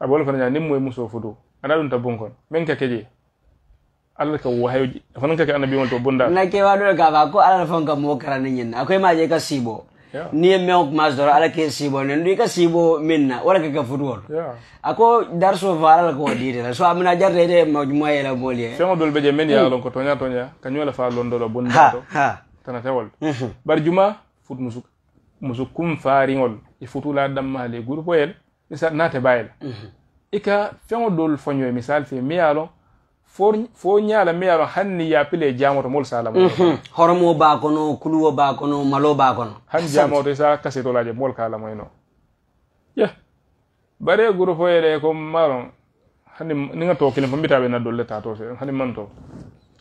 abol kono fana nyam moye muso fudu ana dun tabbun kon men ka keje allah ka wahayo ka kake annabi won bunda na ke waɗo ga ba ko ala fon ka mo karani ñin ma je ka sibo ya. ni me ok ma zora ala k'e sibo, ne i ka sibo min wala k'e ka aku darso ko dariso fa ala k'o di so a jar de ma majumua yɛlɛ moolu ye fɛŋo dolu be je men ya hmm. lon ko tonya tonya ka fa do bunda tanatawol bar juma fut musuk musukkun faariŋol i futula dammaale groupoyel misal naate bayel i ka feŋo doolu faño ye misal fe miŋ ye a loŋ fo ñaala miŋ ye a loŋ haŋ ni yaapile jaamoto moolu se a lamo horomoo baa kono kuluwo baa kono maloo baa kono haŋ jaamoto i se a kaseto la je moolu ka a lamoyi noo ye bare groupoye le ko maa loŋ hani niŋ ŋa too kiliŋ fo mbita be na doolu le taatoo fe hani maŋ to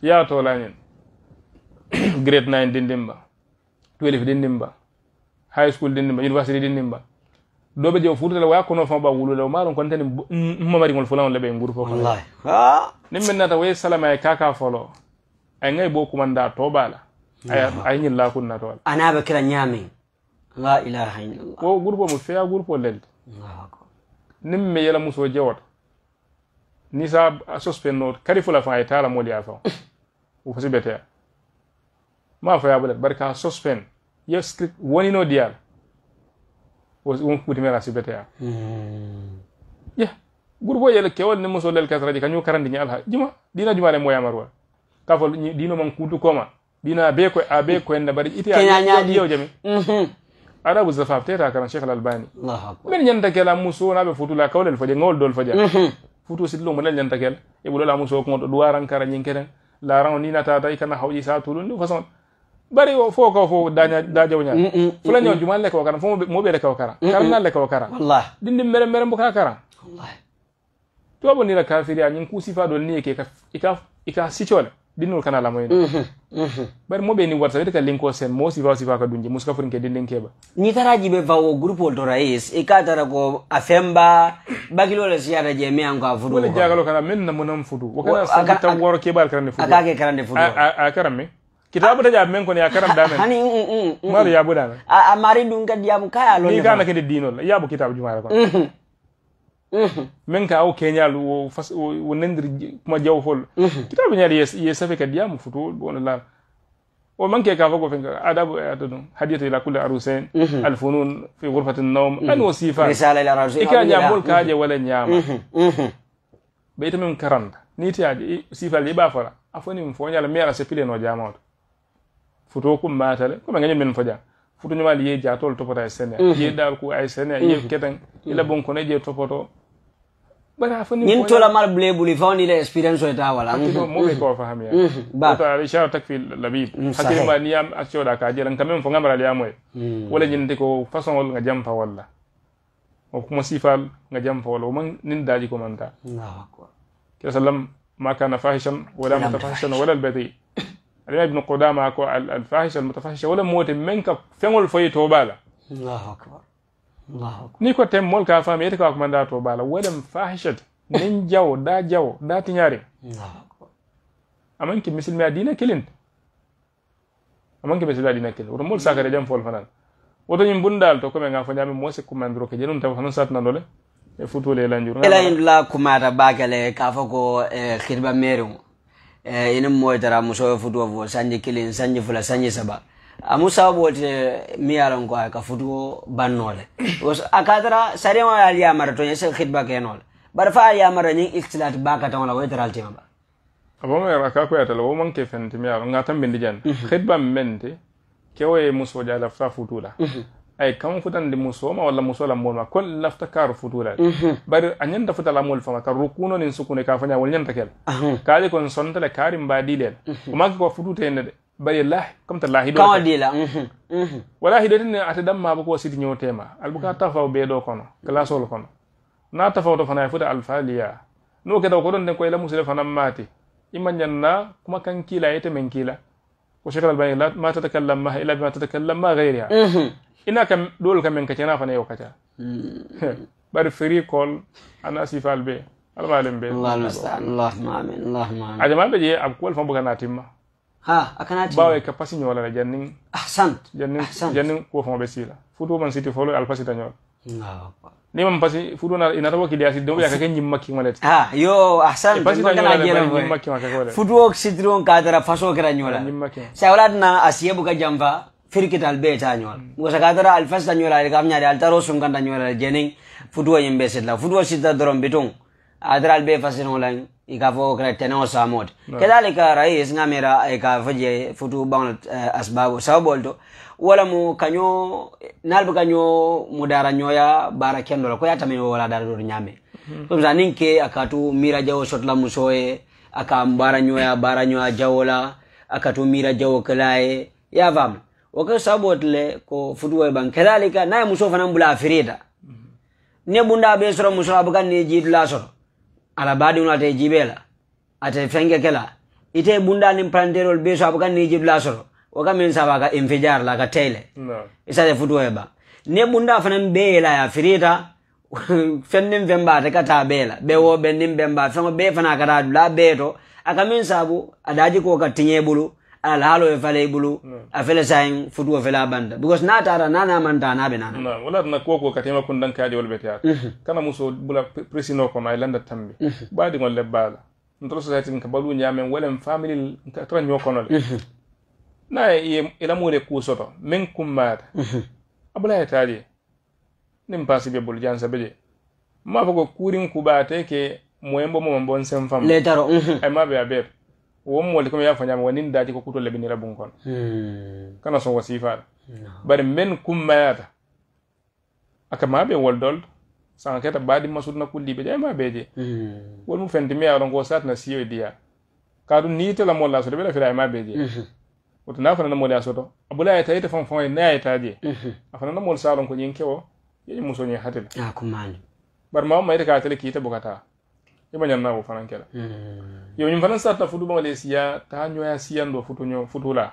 ye a too la ñiŋ grade nine dendimba twelve dendimba high school dendimba université dendimba doɓe jeo furtale waya kono fama ɓa wululew maɗum kon tani mm, mamarigol fulano leɓe e guur foo nin minnata way salama e kaka folo a gayi bo kumanda tobala aye ñillakunna toola anaɓe kira ñamin la ilaha illallah o guur po mo feya guur po lelde nin mi yela muso jewota ni sa suspenno kari fula fa ay tala moolya fa o fosibeteya maa ma fayabulat bari ka sospen yo script wonino diyal wonko ɓuti mera sibete a ya hmm. guri fof yele kewol ni musollel kasraji kañum karandiñi alha juma ɗina jumare moyamarwa ka fo ɗino man kuutu koma ɗina mm-hmm. be koye a be koyenna bari ite yo jami arabu zafaf teta karan cheikh lalbani min ñanta kela muso naɓe futula kawlel faja ngawol dol faja futu sidlo mo lel ñanta kela e ɓuɗola muso ko ɗo ɗuwarankara ñin keten larano ni natata i kana hawƴi sa tulundu façon bari fo ka fo dajawoña mm, mm, fula mm, ñaw juma leke wakara karan mo be leke wakara karan na leke wakara karan dindi mere mere mbuka kara mbo ka karan tuwabo nira kafiri ya ñin ku sifa do ni ke ka ika ika sicole dinnol kana la lamoyen mm-hmm, mm-hmm. bari mo be ni warta rek ka linko sen mo sifa sifa ka ɗumje muska furin ke dindin keɓa ni taraji ɓe fawo groupe ol rais e ka tara ko a femba bakilole siyata je mi an ko a futu wole jagalo kana men namonam futu wo wakana sa ta woro ke keɓal karande futu aka ke karande fudu a karan me kitabu ta jaɓe men kono ya karam damen hani maro yaɓuɗano a mari ɗum kadi yaɓu ka yalo ni kana kadi dinol yaɓu kitabu jumare kono min ka aw keñal wo wo nandiri kuma jawfol kitabu ñaali ye safe kadi yamu futo wono laala o manke ka fogo fenka adabu eh, ata hadiyatu ila kulle arusain mhm. alfunun fi gurfati naum mhm. an wo sifat ika ñamol mhm. kaaje wala ñama ɓe ita min karanta ni tiyaje sifal ye ɓa fala a foni mi foñala mi ala sepileno futo kum matale ko ngani men faja futo ja tol to topota sene ye dal ko ay sene ye ketan ila bon ko ne je to bana fa ni nin tola mal ble buli fa ni la experience eta wala mo be ko fahamiya ba ta sha takfil labib mm, hakki ma ni am asyo da ka jeran kamen fo ngamara le mm. amoy wala nyin ko façon wala ngajam fa wala o kuma sifal nga jam fa wala man nin daji ko manta wa ko kira sallam ma kana fahishan wala mutafahishan wala al الإمام ابن قدامة أكو الفاحشة المتفاحشة ولا موت منك فمول في توبالا الله أكبر الله أكبر نيكو تم مول كافام يتكو أكو من دا توبالا ولا فاحشة نين جو دا جو دا تنياري الله أكبر أمانك مثل ما دينا كلين أمانك مثل ما دينا كلين ورمول ساكر جام فول فنان woto ñin bundal to comme nga جامي ñami كمان se kumandro ke فنان ساتنا hanon satna dole e futule lanjur ela en la kumata bagale ka Eh, ini moy tara muso futuo fo sanji kiliŋ sanji fula sanji saba amu ah, sababu te mi ye lon ko a ka futuo banno le a ka tara sariyama ye ali yamara toñe ñese hitba ke noo le bari fa a yamara ñiŋ ikhtilati ba kataŋo la wo ye tara al tema ba abono yara ka koyata la wo maŋ ke fenti mi ye lon ŋa tan bindi mhm. hitba meŋ ti ke wo ye muso jala fa futu la mhm ay kam futan di musoma walla musolamol ma kon lafta kar futula mhm. bari anyen a ñanta mol fama kar rukuno nin sukune ka fanya wol takel ka di kon sontale kaari len o mhm. mak ko futute ne de bari la kam ta lahi do ka di la mhm. wala hidati ne ate damma ba ko siti al buka tafaw be do kono kala klasol kono na tafaw do fana futa al faliya no ke do ko don den ko ila musule fana mati imanyanna kuma kan kila yete men kila ko shekal albani la ma tatakallam ma ila bima tatakallam ma ghayriha ina kam dool kam men kacana fana yo kaca hmm. bari free call ana sifal be almalem be allahumma amin allahumma amin ajamal be je ab kol fam bugana timma ha akana timma bawe ka pasi nyola la janning ahsant janning janning ko fam be sila futu man siti folo al pasi tanyol ni man pasi futu na ina tawo kidiasi do ya kake nyimma ki malati ha yo ahsan e pasi tanyol la nyimma ki makakole futu ok sidron kadara faso kera nyola nyimma ki sa wala na asiye buka jamba firkita hmm. al beta nyol saka dara al fasta nyol al kam nyaade al taro sun kanda nyol al jening futuwa yimbe sitla futuwa sita dorom bitung adara al be fasin holan ikafo kra teno samot kadhalika rais ngamira ikafaje futu bang eh, asbabu sabolto wala mu kanyo nalbu kanyo mudara nyoya bara kendolo ko yata min wala dara do nyame ko hmm. ninke akatu mira jawo shotla musoe akambara nyoya bara nyoya jawola akatumira jawo kalae yavama وكسبوت لي كو فتوى بان كذلك نا مسوف نمبلا فريدا نبوندا بيسرو مسرا بكان نجيب لاسر على بعد ولا تجيبلا أتفنجك كلا إتى بوندا نمبلانتيرول بيسرو بكان نجيب لاسر وكمن سباك انفجار لا كتيلة إذا فتوى با نبوندا فنم بيلا يا فريدا fennin fen ba ta kata bela be wo bennin ben ba fen be fana kata dula be to aka min sabu adaji ko ka tinye bulu ala halo e vale bulu a vele sayin futu o vela banda because na tara na na manta na be nana wala na ko ko katima kun dan kaje wal betiya mhm. kana muso bula presino ko na landa tambi mhm. badi ngol le bala ntoro society ka balu nyamen wala family ka tran yo kono le mhm. na e ila mure ku soto men kumata abula e taje nim pasi be bul jansa beje ma ko kurin kubate ke moyembo mo mbon sem fam le ay ma be abep wo moolu comme ye fo ñaama wo niŋ ko kutolu le be kono hmm. kana soŋ wo siifaa hmm. bari meŋ kummayaata a ka maa be wolu dol saŋa keta baadi masudu na kulli be je maa bee je hmm. mu fenti miŋ ye a loŋ ko saatina siyo ye diyaa kaatu niŋ la moolu soto be la fila ye maa bee woto niŋ fana na moolu soto a bula a ye taa ite faŋo a fana na moolu ko ñiŋ kewo ye ñiŋ musoo bari maa wo ma ite ka ate kiite buka ima ñanna ko fana kela hmm. yo ñum fana sarta futuma le siya ta ñoya siyan do futu ño futula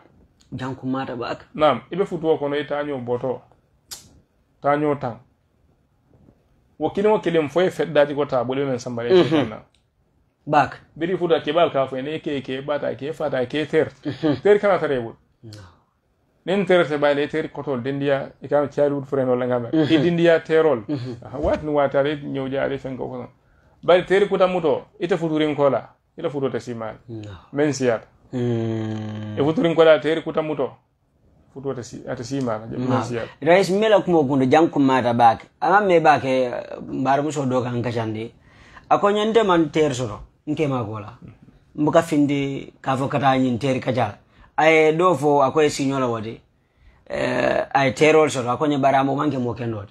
jankumata baak nam ibe futuwo kono i ta ño boto ta ño tan wo kiliŋ wo kiliŋ fo ye feddaji ko ta boli men sambale mm -hmm. biri futa kebal ka fo ne ke ke bata ke fata ke ter mhm. ter kana tare bol nin terete bayla ter kotol dendiya ikam cari wut fureno langame mhm. i dindiya terol mhm. waati ni waati ale ñewja ale fenko kono bari teeri kuta kutamuto ite futurinkola ila futo tesimani no. men siyata mm. e futurinkola teri kutamuto futu atasimana men siyata rais mela kuma gundo jankum mata bake ama me bake mbar muso do kan kacande man ter soro nke magola mbuka finde kavo kata nyin ter kajala ay do akoy sinyola wade eh ay terol soro akonya baramo manke mo kendot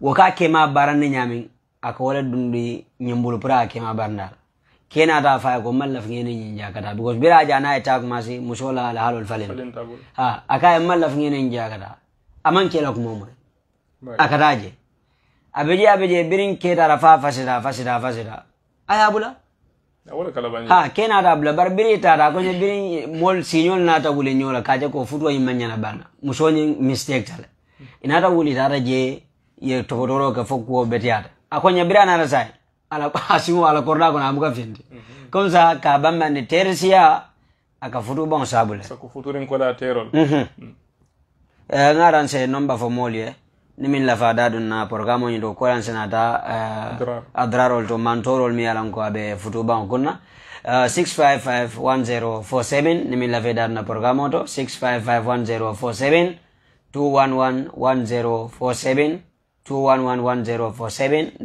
woka kema barane nyamin aka wala dundi ñimbulu pra ke ma barndar kena ta fa ko malla fi ngene nyi jakata because bira ja na attack masi musola la halol falen ha aka en malla fi ngene nyi jakata aman ke la ko momo aka daje abeje abeje birin ke ta rafa fasira fasira fasira aya bula ha kena ta bula bar biri ta ta ko birin mol sinyol na ta bule nyola ka je ko futwa manya na bana musoni mistake tale inata wuli ta je ye tokotoro ka fokko betiata akonya birana ala sai ala asimu ala korda kona amuka fendi mm kabamba ni teresia bamba ne tersia aka futu bon sabule sa ku futu terol mm -hmm. mm. eh ngaran se nomba fo eh ni min lafa dadun na programme ni do nse nata eh, adrarol to mantorol mi alan ko abe futu bon kunna Uh, 6551047 ni min lafe dadun na programme to 6551047 1047 21111047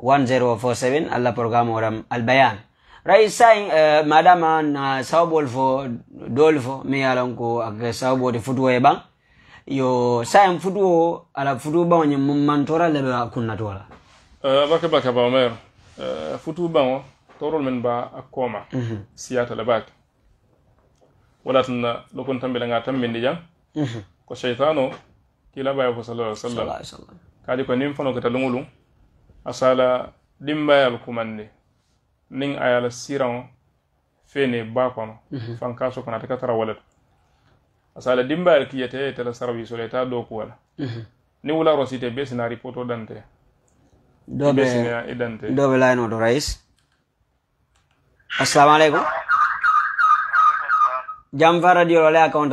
9111047 alla programme oram al bayan ray sai uh, eh, madama ah, na sawbol fo dol fo mi yalan ko ak eh, sawbode futuwo e ɓan yo sayen futuwo ala futuwo ɓaŋo ñin mum mantora leɓe a kunnatola uh, eh, barka baka ba omer uh, futuwo ɓaŋo oh, torol men ba a kooma mm -hmm. siyata le baake wala tunna lokon tambila nga tammindi jam mm -hmm. ko cheytan kila baye ko sallallahu alaihi wasallam kadi ko nin fano kata lungulu asala dimbayal kumande nin ayala siran fene ba kono mhm. fanka so kana takatara wala asala dimbayal kiyete tala sarwi so leta do ko wala mhm. ni wula rosite be sina ripoto dante do be sina idante do be laino do rais assalamu alaikum jam fa radio la account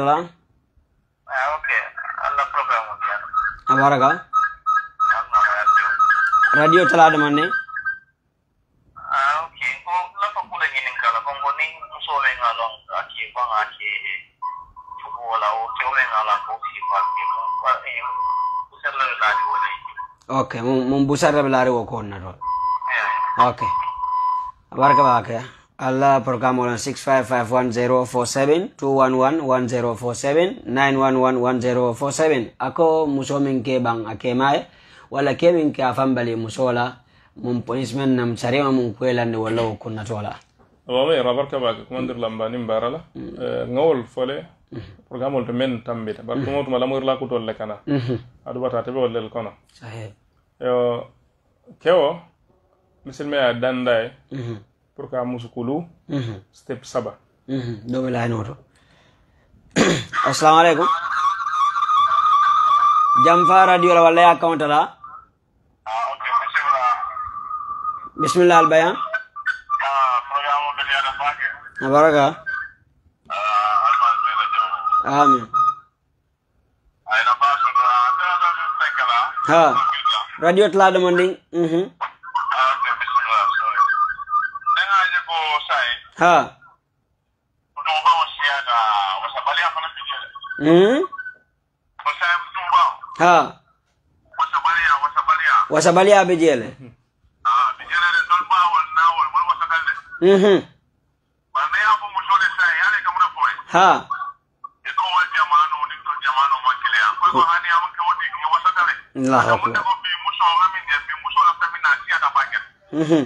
આ વારગા radio tala da manne okay முன் புசாரில் விளாடு okay ஒன்று okay வரக்கவா okay Allah program olan 6551047 2111047 9111047 ako muso min ke bang a kemaye walla ke min ke a fambali muso la mun policemen nam sarima mun kuelande walla wo baka kumandir lambanin barala ŋawol eh, fole mhm. programol to men tambita bar mhm. kumotuma lamoyir lakutol le kana mhm. aduwata tebe wollel kono yo kewo misilme ya dandaye pour que a musukulu mhm. step saba ɗo mhm. ɓe laynoto assalamu aleykum jam fa radio la ah ya kawnta la bisimilla albayan a baraka amin ha radio tla ɗomon ndin mhm. saye. Ha. Ọdọ ọba wọn si ada wasabali afana fi hmm? jẹ. Wasaye tuntun ba. Ha. Wasabali a wasabali a. Wasabali a bɛ jɛlɛ. Aa bɛ jɛlɛ dɛ dɔnni ba wɔli n'a wɔli wɔli wasabali dɛ. Wa ne hmm. y'a fɔ muso de sa ye hali ka mun fɔ ye. Ha. E ko wa jamana n'u ni tɔ jamana n'u ma keleya. Ko e ko hali an kɛ o de ye wasabali. Lahakɔ. Mun tɛ ko bi muso bɛ min jɛ bi muso yɛrɛ fɛn min na a ti yan ka ba kɛ. Hmm.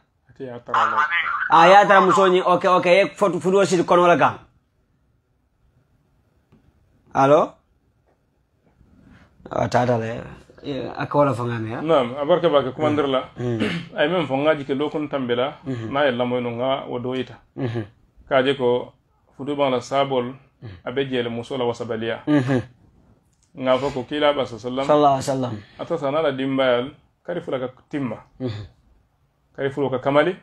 a ah, ya, tara muso ɲi ok ok ye fuduo siri kɔnɔ le kan alo a ah, tata le a ka wala fanga mea ya? nam a barka baka kumandir la mm. mm. ay men fo ngaji ke lokun tambela mm-hmm. na ye lamoy no nga wo do ita mm-hmm. ka je ko fudu bala sabol mm-hmm. abe jele muso la wasabaliya nga fo ko kila ba sallallahu alaihi wasallam ata la dimbayal kari fula ka timma kari fulo ka kamali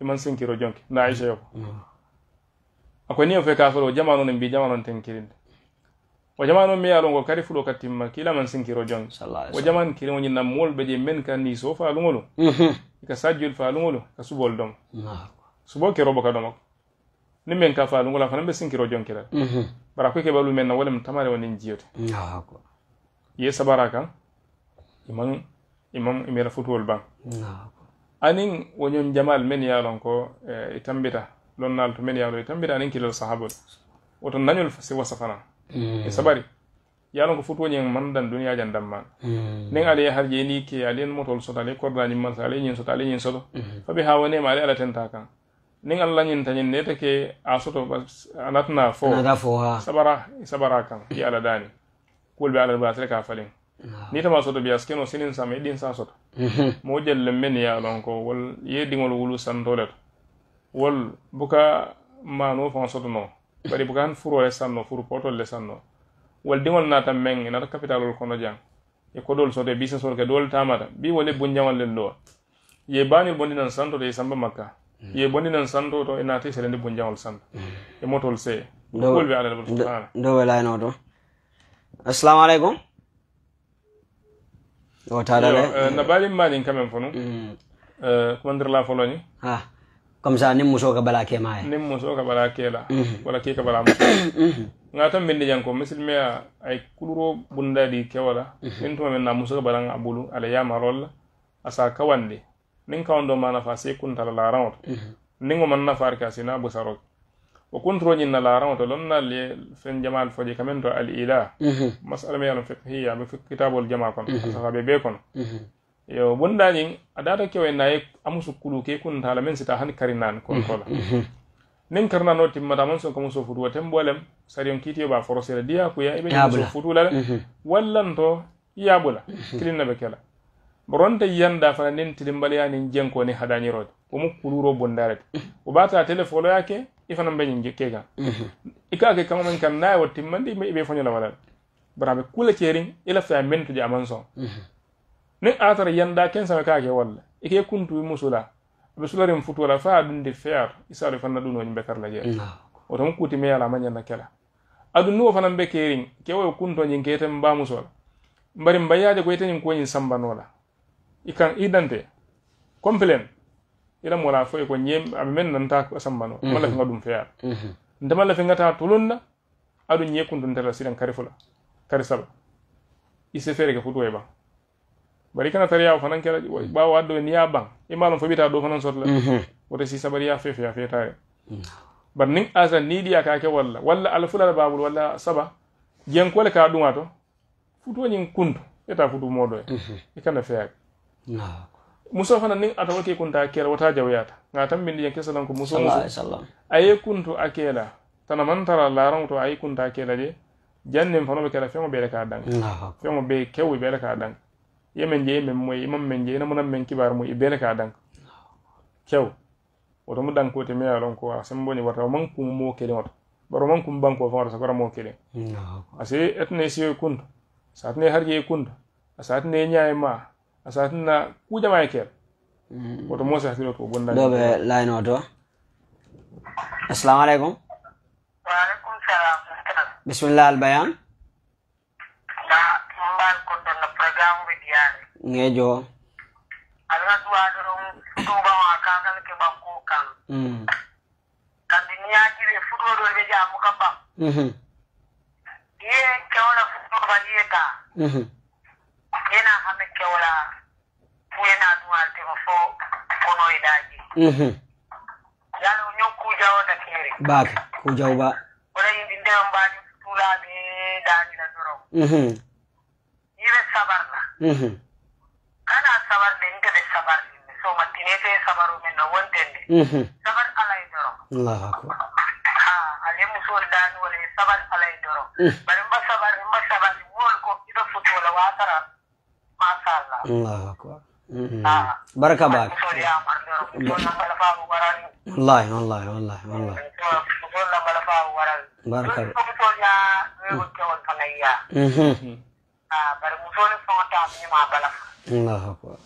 iman sinkiro jonki na aisha yoko mm. akwai niyo fe ka fulo jamanu nin bi jamanu tin kirinde wo jamanu mi yalongo kari fulo ka timma kila man sinkiro jonki o jaman kirin woni na mol be je men kan ni so fa lungolo mm-hmm. ka sajjul fa lungolo ka subol dom subo ke robo ka dom ni men ka fa lungolo fa nan be sinkiro jonki la mm-hmm. bara ko ke balu men na wolem tamare woni jiyote ye sabaraka imam imam imira futbol ba ban anin woñon jamal men ya eh, lon ko e tambita lon nal to men ya lon e tambita anin kilal sahabol woto nañol si wasa fana hmm. e sabari ya lon ko futu woñen man dan duniya jan damman hmm. nin ali har je ni ke ali en motol sota ali kordani man ali nyin sota ali nyin soto hmm. fa bi hawane ma ali ala tenta kan nin alla nyin tanyin ne take a soto anatna fo sabara sabara kan ki ala dani kul bi ala ba ka falin ah. ni ta ma soto bi askeno sinin sama idin sa soto mo le men ya lon ko wol yediŋol wulu santo le to wol buka maano faŋ sotono bari buka han furo le sanno furu potol le sanno wol diŋol naata meŋ nata kapitalol kono jaŋ ye kodol soto ye bisnesol ke doolu taamata bi wole bunjaŋol le lowa ye baanil bondi naŋ santo to ye samba makka ye bondi naŋ santo to e naata i selendi bunjaŋol santo ye motol see wol be ala le bulu subhana do welaynoo to assalamu aleykum o taala eh, na bali malin quand même comme ça nim muso ke ma nim muso ke ka bala muso nga tan min janko misilme ay kuluro bunda di ke wala min mm-hmm. to men na muso ka bala abulu ala ya marol asa kawande nin kawndo mana fa se kun tala la rawt mm-hmm. man na far ka sina ko kuntroji na laraŋo to lonnal ye feŋ jamal fo je kamen to al ila masala me ye loŋ fiqhiya be kitabol jama kono asafa be bee kono yo bundañiŋ a data kewe na ye a musu kulu ke kunta la meŋ sita hani karinaani konto la niŋ karinanoo timmata a maŋ soŋ ka muso futu wo tembo lem sariyoŋ kiitiyo be a forosela diya kuya i be muso futu la le walla nto i bula kiliŋ na be ke la boronte yiyanda fana niŋ tilimbaliya niŋ jenko niŋ hadañiroo ti wo mu kuluro bunda le ti wo be a tara ke i mhm. mhm. mhm. fana mbe ñin ke i ka ke kaŋo meŋ kaŋ naŋ ye wo timmandi i be foño la wala bari a be kuu le keeriŋ i lafita meŋ to je a maŋ soŋ niŋ a tara yandaa keŋ sama ka a ke walla i ka kuntu i musu la a be sulariŋ futuo la fo a dundi feyaatu i saalu i fana dunoo ñiŋ be kari la jee woto mu kuutime ye la a na ke la aduŋ niŋ wo fanaŋ be keeriŋ ke wo kunto ñiŋ ke ite mbaa musoo mbari mbaya de je ko ite ñiŋ kuwo ñiŋ sambanoo la i kaŋ i complain ila mola fo ko nyem am men nan ta ko nanta sammano malla mhm. fe ngaɗum feya mhm. ndama la fi ngata tolonna aɗum ñekuntontela silan kari fula kari saba ise fere ke futuwa e ban bari kana tariya o fanan kela ɓawa mhm. addo ni ya ban i malon fo ɓita ɗo fanan sotla woto si sabari ya sabariya fefeya fetare bar nin asa ni ka ke walla walla al fulal babul walla saba jen jenkole ka ɗuma to futuwa ñin eta ƴeta futu modo e i kana feyake muso fana niŋ ata wake kunta a wata wota ta ŋa tan bindi jeŋ kesalan ku muso muso a ye kuntu a kela tana man tara laraŋo to a ye kunta a kela de jaŋ fano be kela feŋo be le ka a daŋ feŋo be kewo bee le ka a daŋ je yemen moy imam men je na munaŋ men kibar mu i le ka a kew wato mu ko te me ye ko asan boni ni man ku mo kele wato baro to ku ban ko fara sa faŋo mo kele moo etne a si etene siyo kuntu saatina har harje kuntu a saatina ye ñaa asa tinna ku jamaye ker woto mo sahtino to bonda do be layno to assalamu alaikum wa alaikum salam bismillah al bayan la mbal ko don na program bi diare ngejo alga duwa do tuba wa kangal ke banko kan mm kan dunya kire fudo do be jamu kamba mhm ye kawna fudo ba ye ka mhm yana hannun kyaura ku yana zuwa taimako kono ya daji mhm. yana yin ku jawo da kere ba ku jawo ba wani yin dinda yan ba ni tula ne ni da duro yi da sabar na mhm. mhm. kana sabar da inda da sabar ne so matine sai sabaru min na wanda ne sabar ala ya duro Allah akbar ha ale muso ni wala sabar ala ya duro bari ba sabar ba sabar wol ko ida futola wa tara masalah. Allahu akbar. Mm-hmm. Baraka bak. Ya, wallahi wallahi wallahi wallahi. Baraka bak. Mhm. Allahu akbar.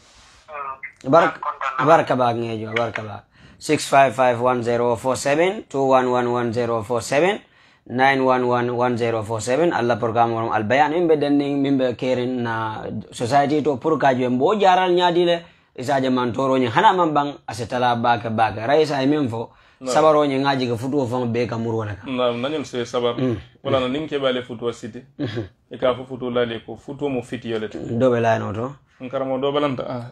Barak Baraka bak ngejo Baraka bak. 6551047211 1047 9111047 allah program worom albayan min ɓe denni min kerin na society to pour kaji ɓe mbo jaral ñaadile isaje man toroñi hana man ban ase tala bake bake raysa e min fo nah. sabaroñi ŋaji ke futuo fan be kamur wala kam nañol se sabar walana nin keɓe ale futuo city hmm. e ka fo futuo laali ko futuo mo fitiyole to doɓe layno to karamo doɓe lanta ah.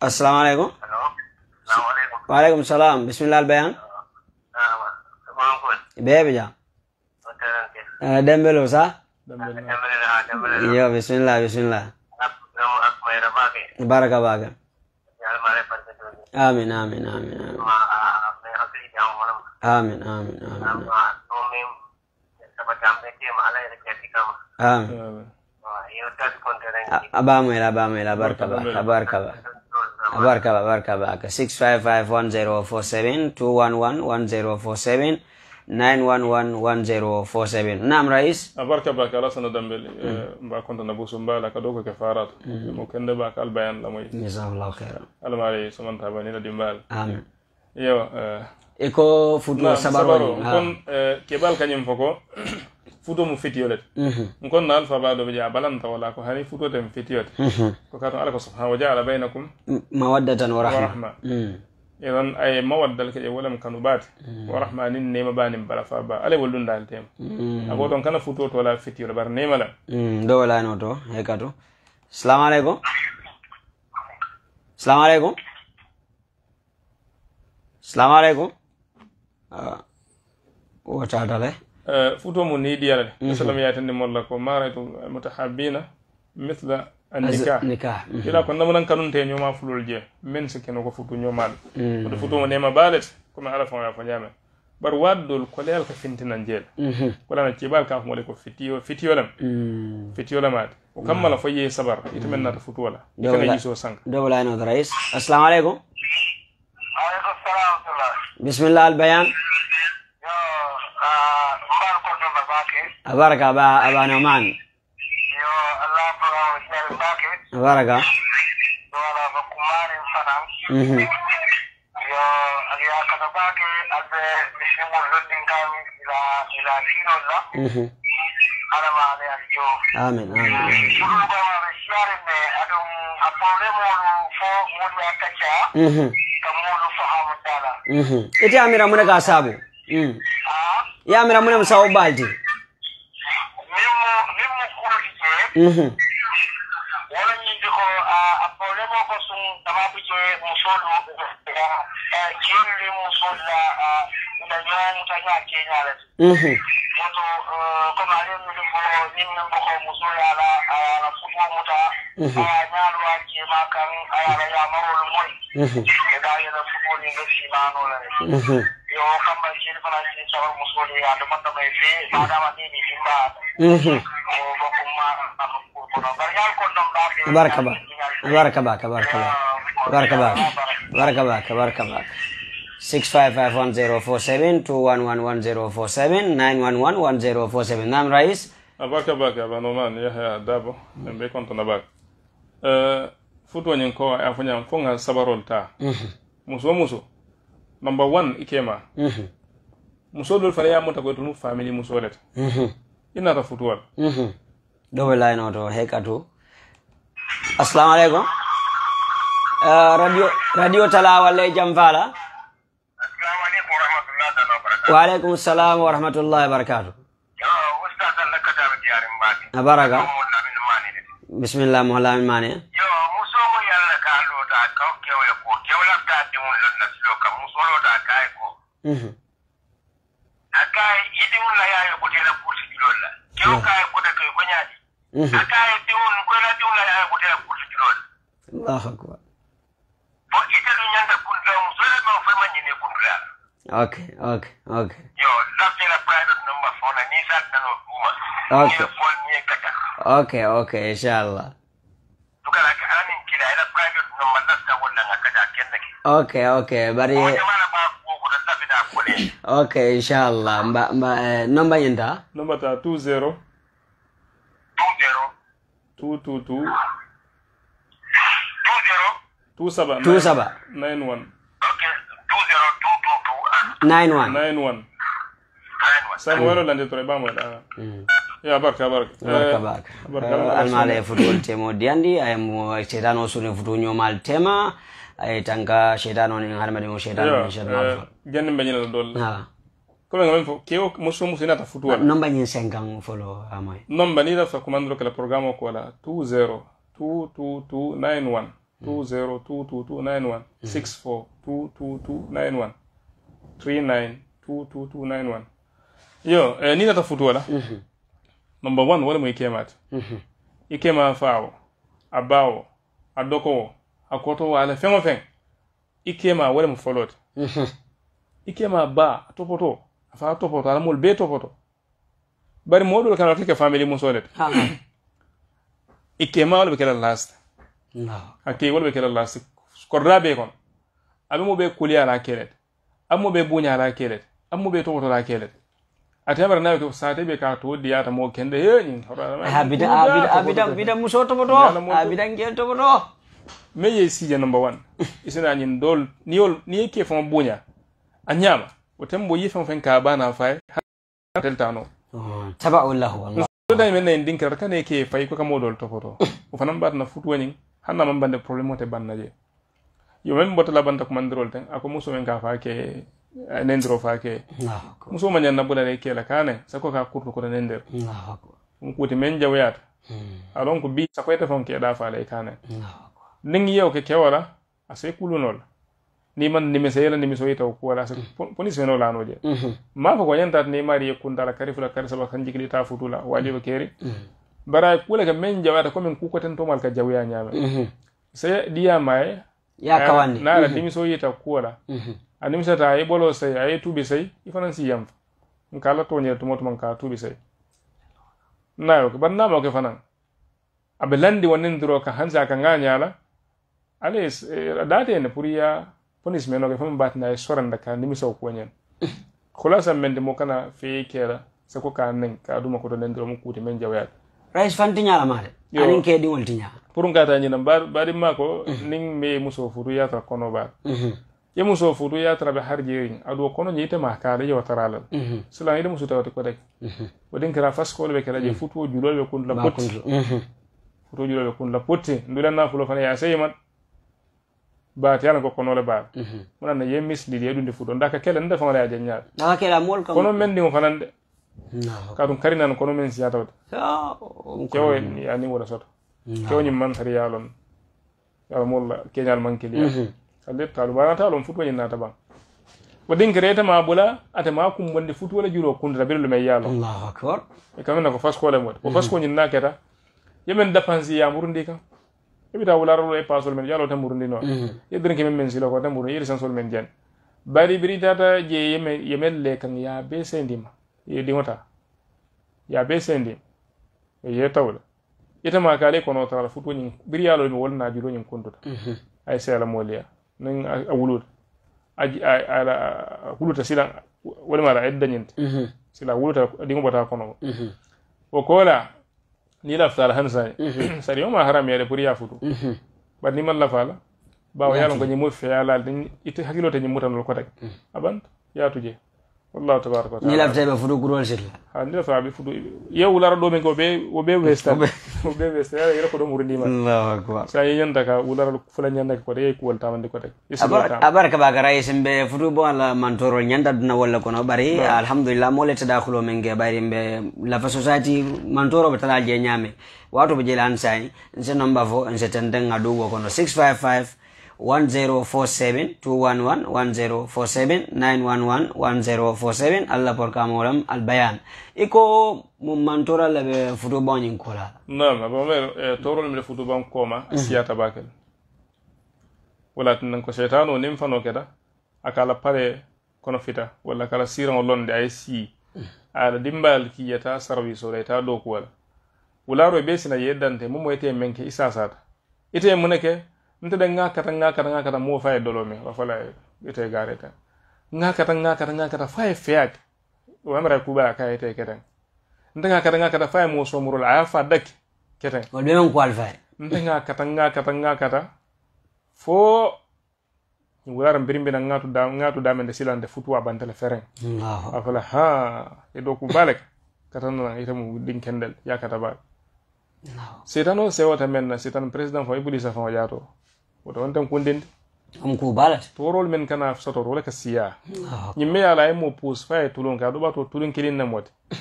assalamu aleykum waaleykum salam bisimillah albayan بيبي جا دمبلو صح iya bismillah bismillah baraka baga amin amin amin amin amin amin amin amin abamela abamela barkaba barkaba barkaba barkaba 65510472111047 9111047 naam rais abarkaba ka ala sana dambel eh, mba kontana busu mbala ka doko ke faratu mo mm. kende ba ka albayan la moy jazakallahu khairan almari somanta ba ni la dimbal amin yo eko eh. ko futu sabaro kon ah. eh, ke bal kanyum foko futo mu fitiyolet nkon mhm. na alfa baɗo ɓe je a balanta wala ko hani futoten fitiyote mhm. ko katon ala ko subhanahu wa jaala baynakum mawaddatan wa rahma mm ewan ay mawaddal ke walam kanu baati mm. wa rahmanin nema banin bala fa ba ala wallun dal tema mm. ako ton kana futo to la fiti bar nema la mm, do wala no to e kato assalamu alaikum assalamu alaikum assalamu alaikum ah, o tata le eh, futo mu mm-hmm. ni diyala sallam ya tan molla ko maratu mutahabbina mithla annika nika mm-hmm. ila ko namunan kanun te nyoma fulol je men se futun ko futu mm-hmm. futun ko futu mo nema balet ko ma ala fa fa nyame bar waddol mm-hmm. ko leal ka fintinan jeel wala na cibal ka fumole ko fitiyo fitiyolam fitiyolam at o kammala fo sabar ita men nata futu wala itana yiso sang dowla no rais assalamu alaikum alaikum salam bismillah al bayan ah, abaraka ba abana man yo Varaga. wala ba kumare uhum. fanam mhm yo aliya kada bage albe mishimu lodin kam ila ila dino la mhm ala ma ala yo amen amen shuru ba ma share me adum uhum. a problem uhum. wonu fo mun ya kacha mhm kamulu fahamu dala mhm ite amira mun ga sabu mhm ya amira mun musawo baldi Mhm. wala nyindo ko a problema ko sun sababu je musolo da jiri musola da nyon mutanya kenya la wato kuma ne mun ko nin mun ko musola ya la la fuko muta mhm. a nyalo a ke makan a la ya marol moy mhm. da ya da fuko ni ga shi ma no la mhm. yo kamba shi fara shi sawar musoli ya da mun da mai e fe ma da ni ni ba baraka bak baraka bak baraka bak baraka bak baraka bak baraka bak 65510472111047 9111047 naam rais abaka ah, baka banoman yahya dabo en be kontona baka uh, eh, futuwa ñin eh, ko a foñam fo nga sabarol ta mm -hmm. muso muso number one i kema mm -hmm. muso dol inata futuwal mm -hmm. dobe layno to assalamu aleykum radio radio tala walla e jam faala waaleykum salam wa rahmatullahi wabarakatu a baraka bisimillah mo halamin mane Mm-hmm. Okay. Okay. Okay. Okay. Okay. kursu Okay. Okay. akbar fo Okay. ñanta kundulamu seulement fema ñine kundulal ok ok ok yo laftela private number fona ni sat nano duma ok fol ñe kata ok ok inchallah dukala ka anin kila ila private number lafta walla nga kata kenna ki ok ok bari ok inchallah mba mba eh, nomba ñenta nomba ta 20 two two two two saba two saba nine one okay two zero two two two nine one nine one sabu wala lande tore ba mo hmm. ya barka barka barka eh, barka eh, almala e futbol temo diandi eh, ay mo shetan o sune futu nyomal tema ay tanga shetan o ni harma de mo shetan comme ngam fo kewo muso muso wala nomba nyin sengang folo amay nomba ni da fa commande lo programme ko wala 20 22291 2022291 64222291 39222291 yo eh, ni da tafutu wala mm -hmm. number 1 wala mu kemata mm -hmm. ikema mhm. fawo abawo adokowo akotowo ala fengo feng ikema wala mu folot mhm. ikema ba topotoo afa topoto alamol be topoto bari moɗol kana keke famille musole de ittema wala ɓe kela lasta ate wala be kela lasta korda be kono aɓe mo ɓe kuli ala kelede mo be buña ala kelede ammo ɓe topoto ala kelede ate bara nawi ko sate ɓe ka to diyata mo kende heñi bida muso topoto a bidan gel topoto mais ye sija number one isinañin dol niol ni ke fama buña a ñama wotem bo yi fen fen ka bana fay tel tano hmm, taba'u lahu wallah to dai men en dinkar kan yake fay ko kamodol to foto o fanan bat na futu wani hanna man bande problem wote banna je yo men botala banta ko mandirol ten ako muso men ka fa ke eh, nendiro fa ke muso man yan nabula ne kela kane sako ka kurtu ko nender kuti men jawayat hmm. alon ko bi sako ita fon ke da fa le kane ning yau ke kewala asai kulunol ni man nimiseyela nimisoyita o kuwala sa mm-hmm. poni seno lanoje ma mm-hmm. fo ko nyanta ni mari kuntala kari fula kari saba kan jikili ta futula wajiba keri bara kula ke men jawata ten to mal ka jawya nyaama se diya mai ya kawani kawanni nala nimisoyita kuwala a nimisata a ye bolo sey ay ye tuubi sey i fanaŋ si yanfa nka to toñere tumo tuma nka tuubi sey nayo ke bari naamo ke fanaŋ a be landi wa nin doro ka hanza ka ŋa ñala ale eh, te ne puriya punishment oge fam bat na shoran da kan nimisa ko nyen khulasa men de kana fe kera sa ko kan nen ka duma ko den drum ku men jawya rais fan tinya la mare anin ke di wol tinya purun ka ta nyina bar bari mako ning me muso furu ya ta kono ba mhm. ye muso fudu ya tara be har jeri adu kono ni te ma kala yo tarala mhm. sala ni muso tawti ko rek odin mhm. kara fas ko be kala je futu julol be kun la potti futu julol be kun la potti ndula na fulo fana ya sey mat baati ala gokkonoole baala mu nanna ye misdidi ye ɗumde fuu ɗon da ka kele nde fana yaaje ñaaɗe aa kela mool kam kono men ndin o fanan de ka ɗum kari nan kono men siyatawde kewo ani wona soto kewoñim man tari yaalon ala molla keñal mankeliya alle taalu banata lon futu wañin naata ban o ɗin kireta ma bula ate ma kumbonde futu wala juro kundata birlu men yaalo allahu akbar e kamena ko faskole mo ko faskoñin na keta yemen dépense yamuru ndi kam i bita wularolo e pasol men jalo tamburundino mm-hmm. ye drinke men men silo ko tamburu yiri sansol men jen bari biri tata je yeme yemel le kan ya be sendima ye dingota ya be sendim ye tawla ita ma kale kono tara futu nyin biri yalo mi wolna julo nyin konduta mm-hmm. ay sala moliya nin a wuluta ala wuluta sila wala mara edda nyinte mm-hmm. sila wuluta dingo bata kono o kola ni laftaala han sani sari woma haram yade pour yafutu mhm. bari ni man lafala bawa yalon ko ñi mo feyalal ite hakkilo te ñi mutanol kotak abant yatuje wallahu tabaraka wataala ñilaf tawi ɓe fuɗu gurol silla ha ñilaf tawa ɓe fuɗu yew wulara men ko ɓe o ɓe westan o ɓe westan ala yira ko ɗo murindima allahu akbar sa yeyanta ka wulara fula ñandake koɗe yeyi kuwol tamande koɗe abara kaba gara yesen ɓe futu bon ala mantorol ñanda duna walla kono bari alhamdulillah mole tadakulo men ge ɓari ɓe lafa society mantoro ɓe tala je ñaame wato ɓe jeela an sayi nse nomba fo nse tenden a ɗuwo kono 655 1047 alla porkamolam al bayan iko mantora labe futuban yin kola nam abamame eh, toro lemde futuban koma mhm. siyata bakel wala tinan ko shaytano nim fano keda akala pare kono fita walla kala siraŋo londe aye sii mhm. ala dimbayal kiyata sarwiso la ita dokuwala wularo be sina ye dante mumo ite meŋ isasata ite mune nte de nga kata nga kata nga kata mo faye dolo me wa fala ite gare ta nga kata nga kata nga kata faye fiyak wa mara kuba ka ite keten nte nga kata nga kata faye mo so murul afa dak keten wal be man ko al nte nga kata nga kata nga kata fo wara mbirimbi na ngatu da ngatu da men de silande futuwa le feren wa fala ha e do ku balek kata na ite mu din kendel ya kata ba Sitano sewa men na president fo ibulisa fo woto wonta kundendi am ko balat torol men kana sotor wala ka siya ñimme ala mo pus fa e tulon ka ɗoɓa to tulon kilin na mote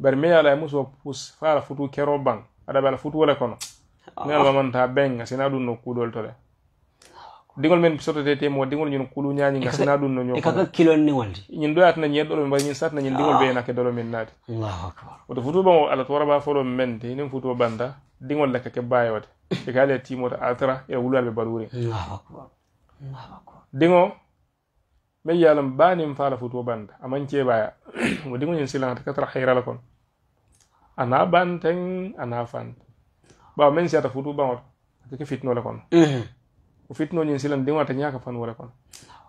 bari me ala e muso pus fa la futu kero ban ada bala futu wala kono ni ah. alma manta benga sina ɗum no kuɗol tole dingol men sotete te mo dingol ñun kulu ñañi nga e sina ɗum no ñokaga e kilol ni walde ñin ɗo yatana ñen ɗolo men bari ñin satana ñin dingol ɓe nake dolo men naati allahu akbar woto futuba mo ala to waraba folo men te inen futuba banta diŋol la ka ke baye wote e ka ala tiimoto a tara ila wulal ɓe baluuriŋ diŋo meŋ ye a loŋ baa niŋ faa la eh. futuo banta a maŋ ceebaaya wo diŋo ñiŋ silaŋata ka tara hayira le kono a naa banteŋ a naa fanta bawo meŋ siyata futuu baŋo to a ka ke fitinoo le kono wo fitinoo ñiŋ silaŋ diŋo ata ñaa ka fanuwo le kono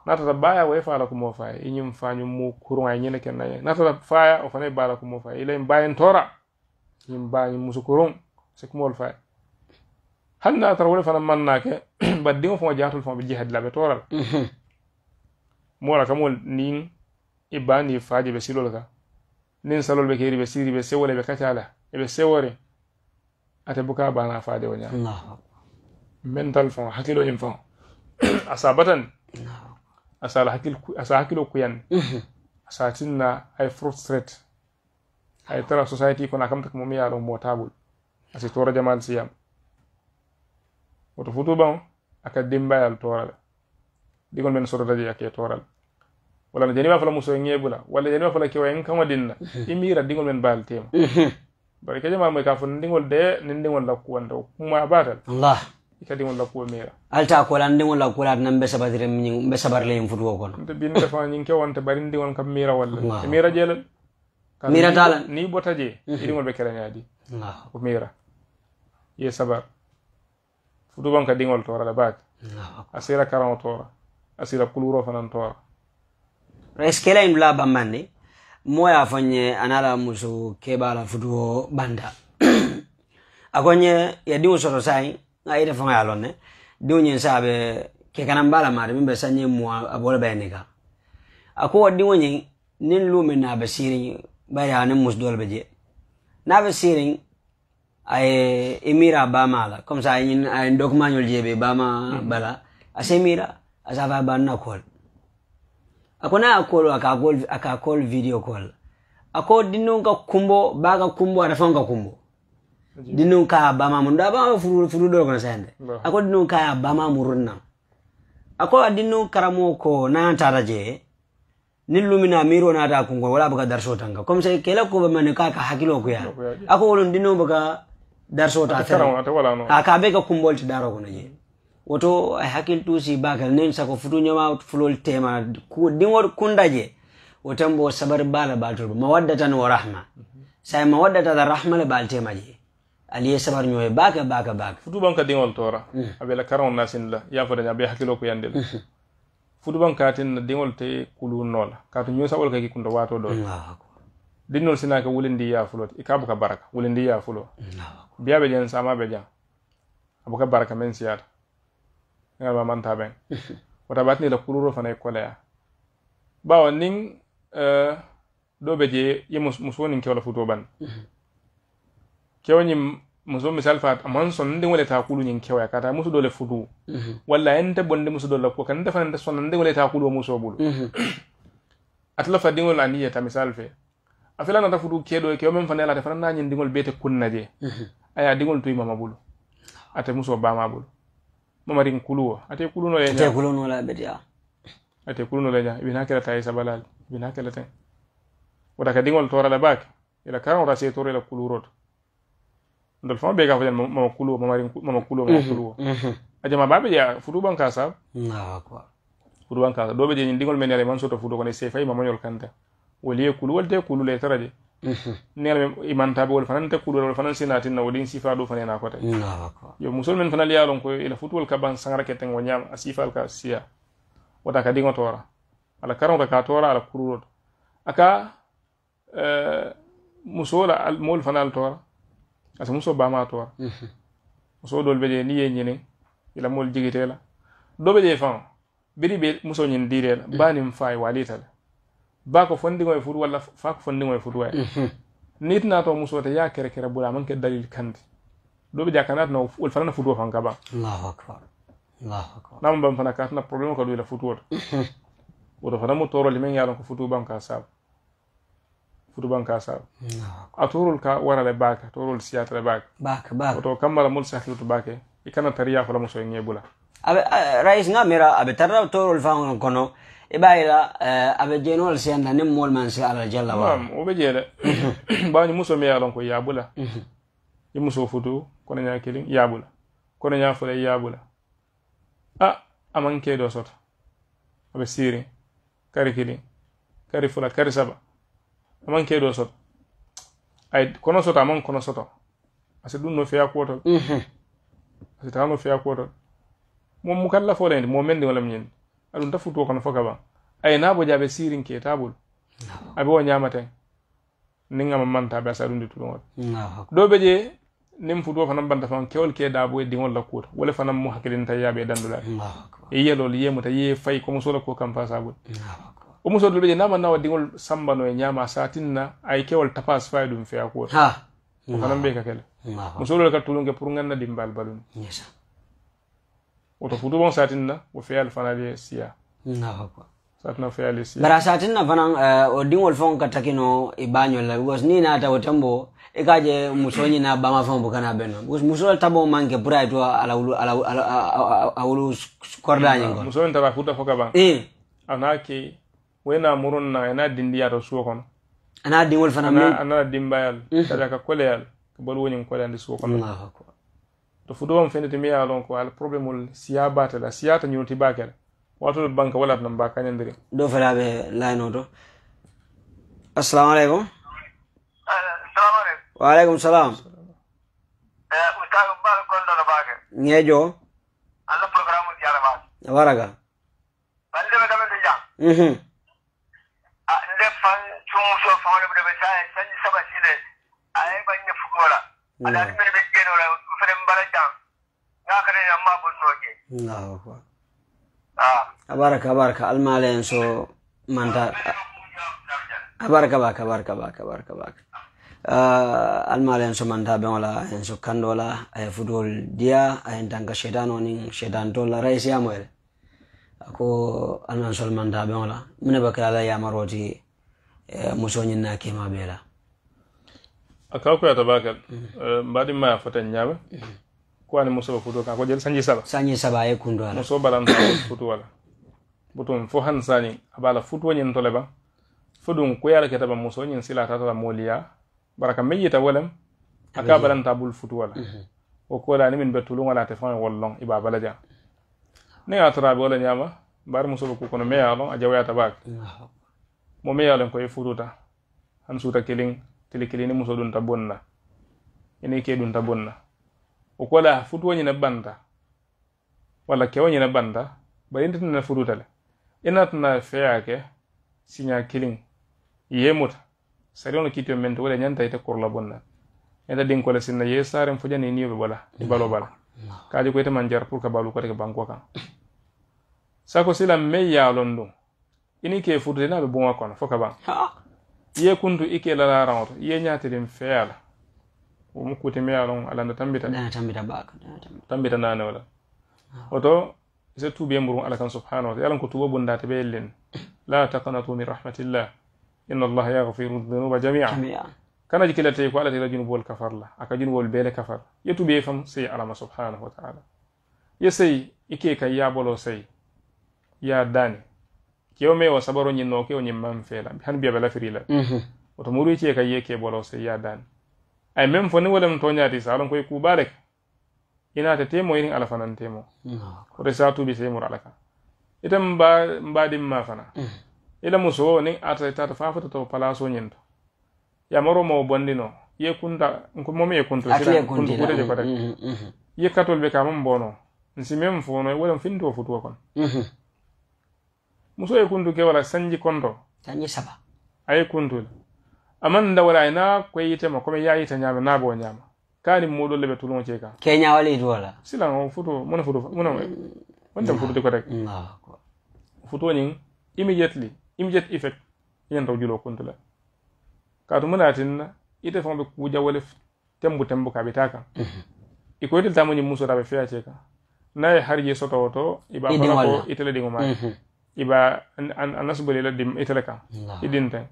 n'a baaya wo ye faa la kumoo faa ye i ñiŋ faa ñiŋ kuruŋa ye ñiŋ ne ke naŋ ye n'a faaya wo fana ye baa la kumoo faa ye i la ñiŋ baa yeŋ toora ñiŋ baa ñiŋ musu kuruŋ سكمول فاي هنا ترول فانا من ناك بديهم فما جاتوا فما بيجي هدلا بتورل مورا كمول نين إبان يفاج بسيلول كا نين سلول بكيري بسيري بسيول بكتالة بسيوري أتبوكا بانا فاج ونيا mental fon hakilo yim fon asabatan asal hakil asa hakilo kuyan asa tinna ay frustrate ay tara society kona kam tak mum yaro mo table asi tora jamal siyam woto futubaŋo aka dimbayal torala digol men sotota je ake torala walla no janiba fala muso ŋebula walla janiba fala kewa en kaŋo dinna i miira diŋol men tema bari ke jamal moy ka fo de nin ndiŋol lakkuwanta o kuma batal allah ika diŋol lakkuwo miira alta kola n diŋol lakkuwo la atina mbe sabatire mbe sabarile yin futuwo kono nte binde fa ñiŋ kewonte bari ndiŋol kam miira walla miira jelal miira tala ni bota je i diŋol be keleñaadi o miira ye sabar futubonka diŋol toora le baake a sira karaŋo toora a sira kuluro fanaŋ toora est ce que la la bambandi moo ye a fo ñe ana la muso keba la futuo banda a ko ñe ye diŋo soto saayiŋ a ite faŋo ye a loŋ ne diŋo ñiŋ sa a be ke kanaŋ baa la maata miŋ be sanñe muwa a bo le baye nika a ko wo diŋo ñiŋ niŋ luu miŋ na a be siiriŋ bari a niŋ musu doo le be je niŋ a be siiriŋ aye emira bama ala comme ça ayñin aye documentñol jeeɓe bama hmm. bala ase mira asafa banna kol akona akol aka kol video kol ako dinunka kumbo baka kumbo atafonka kumbo dinun kaya bama mu da bama furuɗolkono sende ako dinun kaya bama murunna ako a dinun karamo ko nan tata jee nin lumina miro nata kungol wala baka darso tanka comme ça kela kuba mane kaka hakkilo kuya ako wolum dinun baka darso ta akaɓe ka kumbol ti daro kono je woto a hakkil tuusi bakal nen sako futu ñoma fulol tema ɗiŋol kunda je wotan bo sabar bala baltol mawaddatan wa rahma say mawaddatata rahma le bal tema je aliye sabar ñoye baka baka baka futuban ka diŋol tora hmm. aɓela karon nasin la ya yafotañ aɓe hakkilo ko yandel hmm. futu futuban tin na diŋol te kulu nola katu ñoo sabol kaki kunda wato do dinnol sinaka wulindi ya fulot ikabu ka baraka wulindi ya fulo biya be jen sama be jan abu ka baraka men siyata ngal ba manta ben wata batni la kururo fana e ko la bawo nin eh, do be je ye muso nin kewla futo ban kewni muso misal fa amman son ndin wala ta kulu nin kewya kata musu dole futu walla yanta bonde musu dole ko kan da fana son ndin wala ta kulu muso bulu atla fa dingol aniya ta misal fe afela na ta futu kedo kewo men fana la ta fana na nyin dingol bete kunna je aya diŋol tuyimama bulu ate muso bama bulu mamariŋ kuluwo ate kuluno mhm, mhm. le ate kuluno la betiya ate kuluno le ja ibina kela tayi sabalal ibina kela ten wota ka diŋol la baake ila karaŋota see toro ila kuluroto ndol fama be ka fo jan mama kuluwo mamariŋ mama kuluwo mama kuluwo ajama baɓe je futuban ka sab futuban ka sab be je ñin diŋol men yala man soto futo kono see fayi mamañol kanta woliye kulu walte kulu le tara je ni ala imantaɓe wol fanan tekkuɗol wol fanan sinatinna woɗin sifa ɗo fana ena kotay yo musol men fanal yalon ko ila futuwol ka ban sangara ketten o ñama a sifal ka siya wota ka diŋo tora ala karoto ka tora ala kururoto aka eh, musola moolu fana al tora asa muso bama tora muso mhm. dol be je ni ye ñiniŋ ila moolu jigite la do be je faŋo biri be muso ñiŋ diire la mhm. ba niŋ faaye waalita la bako fondi fondiŋoye wala walla fondi fondiŋoye futuwaya way nit na to te ya kere kere bula man ke dalil kandi doo be je a kana tina wolu fanga ba allah akbar allah akbar nam bam fana kat na problem ko duŋ i la futuo to woto fanaŋ mu tooroli meŋ ye ko futuu banka sab a saaba futu baŋ ka a saaba ka wara le baake toorolu siyaata le baka woto kamma la moolu se hakkiloto baake i kana tariya fo la musoo ye ŋee rais nga mira abe tarra tarita fanga kono ibayla abajeenol senda nin mool man si ala jalla wa nam o be jeele bawni muso mi yalon ko yaabula i muso futu kono ñaa kilin yaabula kono ñaa fula yaabula ah, a aman keedo soto abe sirin kari kilin kari fula kari saba aman keedo soto ay kono soto aman kono soto asi ɗum no feya kuwotol asi tawa no feya kuwotol mo mukallafo lendi mo menndi walam ñindi aɗum ta futuwo kono fof kaban ay na bo jaabe sirin ke tabol aɓe wo ñamaten nin ama manta ɓe asa ɗum de tuɗogol ɗo ɓe je nin futuwo fanan banta fan kewol ke dabo e dingol la kuuta wole fanan mu hakkilinta ta e dandulaɓe e yelol yemuta ye fay ko musola ko kam fa sabol o muso dol ɓe je nama nawa diŋol sambano e ñama sa tinna ay kewol tapas fay ɗum feya kuwota o fanan ɓe kakele musolol ka tulunke pour ganna dimbal baluni woto futubon satinna wo feyal fana le siya satina wo feyal le siya bara satinna fanan uh, eh, o diŋol faŋo ka takino i bañol la because ni na wo tembo i ka je muso ñina bama faŋo bukana ben no because muso tabo manke ke pour a ye to ala wulu ala a wulu korda ñiŋ ko muso ñiŋ futa foka ka baŋ eh. a na ke wo na murun na a na dindiyato mm. suo kono a na diŋol fana a na dimbayal kada ka koleyal ka bolu wo ñiŋ koleyandi suo to futuwom fende ti miya lon ko eh, eh, ala problémol siya bate la siyata ñunoti bake la watol banque wala tan ba kañandiri ɗo fala ɓe layno to assalamu aleykum waaleykum salam ŋeejo alla programme jara bake waraga balleɓe ɗaɓe jam mhm. nde fan cumuso fawleɓe ɗaɓe sa sañi saba sile aye bañe fugola ala ɗumene ɓe jeenolao filin balajan na ka ne amma bun noge Allahu akbar abaraka abaraka almalayan so manta abaraka baka abaraka baka abaraka baka almala en so mantaɓe ola en sukkande ola aye futol diya ayen tanka chetan onin chetan tolla ray siyamo ele ako alman sol mantaɓe ola mine bakala ala yamaroti musoñinna kema ɓeela akaw kuyata baka mm-hmm. eh, mbadi maya fota ñaame ko ani musoba futu kan ko jel sanji saba sanji saba ay kundo ala musoba lan futu wala butum fo han sani abala futu ñin tole ba fudun ketaba muso ñin sila tata la baraka meyita wolem aka tabul futu wala mm-hmm. o ko ni min betulu wala te fan wollon iba balaja ne ga tara wala bar musoba ku kono meyalon a jawya tabak mm-hmm. mo meyalon ko e fututa han suta kiling tele keleni muso dunta bonna ene ke dunta bonna o kola futuwo ñina banta walla kewo ñina banta bari futu tale ina inatana fiya ke sinya siña kiliŋ yemuta sariono kitiyo mento wala nyanta ite korla bonna ita dinkole sinna ye saren fo jani niyo be bola i balo bala kaje ko ite man jar pour ka balu kote ke banko kan sako sila me yalon dum ini ke futu ina be buŋa kono fo ka baŋ iye kuntu ike lala raŋoto iye ñaatirin feya la wo mu kutime ye loŋ alanta tambita tambita naane wo la woto ise tuubiye muruŋ ala kaŋ subhanahu wa taala ye loŋ ko tuubo bundaate be yellen la taqnatu min rahmatillah inna allaha yagfiru dunuba jamia kana jikila te ko ala tela junubool kafar la aka junubool bee le kafar ye tuubiye fam sey alama subhanahu wa taala ye sey ike ka yaaboloo sey ye daani kewo me wo sabaro ñin noo kewo ñin man feela han biya bala firi la woto mhm. muru ce ka ye ke bolo se ya dan ay même fo ni tonya ti salon koy ku kuuba ina inaate temo yin ala fanan temo ah, ko woto sa bi se mur ala ka ita mba mbaɗim ma fana mhm. ila muso ni ata ta ta fafata to pala so ñin to ya maro mo bondi no ye kunta ko momi ye kunto sira kunto kuta je kota ye katol be kamam bono nsi même fo no wolem finto futuwa kon mhm muso ye kundu ke wala sanji kondo sanji saba ay ye kundu aman da wala ina ko yite ma kome ya ta nyaama na bo nyaama kani modo lebe tulon ce ka ke nya wala do wala silan on futo mun futo mun mm. wanda futo de mm, ah, ko rek ko futo ni immediately immediate effect yen taw julo kuntu la ka to muna tinna ite fon be kuja wala tembu tembu ka bitaka mm-hmm. i ko ite tamu nyi muso rabe fiya ce ka nay harje soto to ibaba ko itele dingo ma mm-hmm iba anasbolila dim itele kan i dinten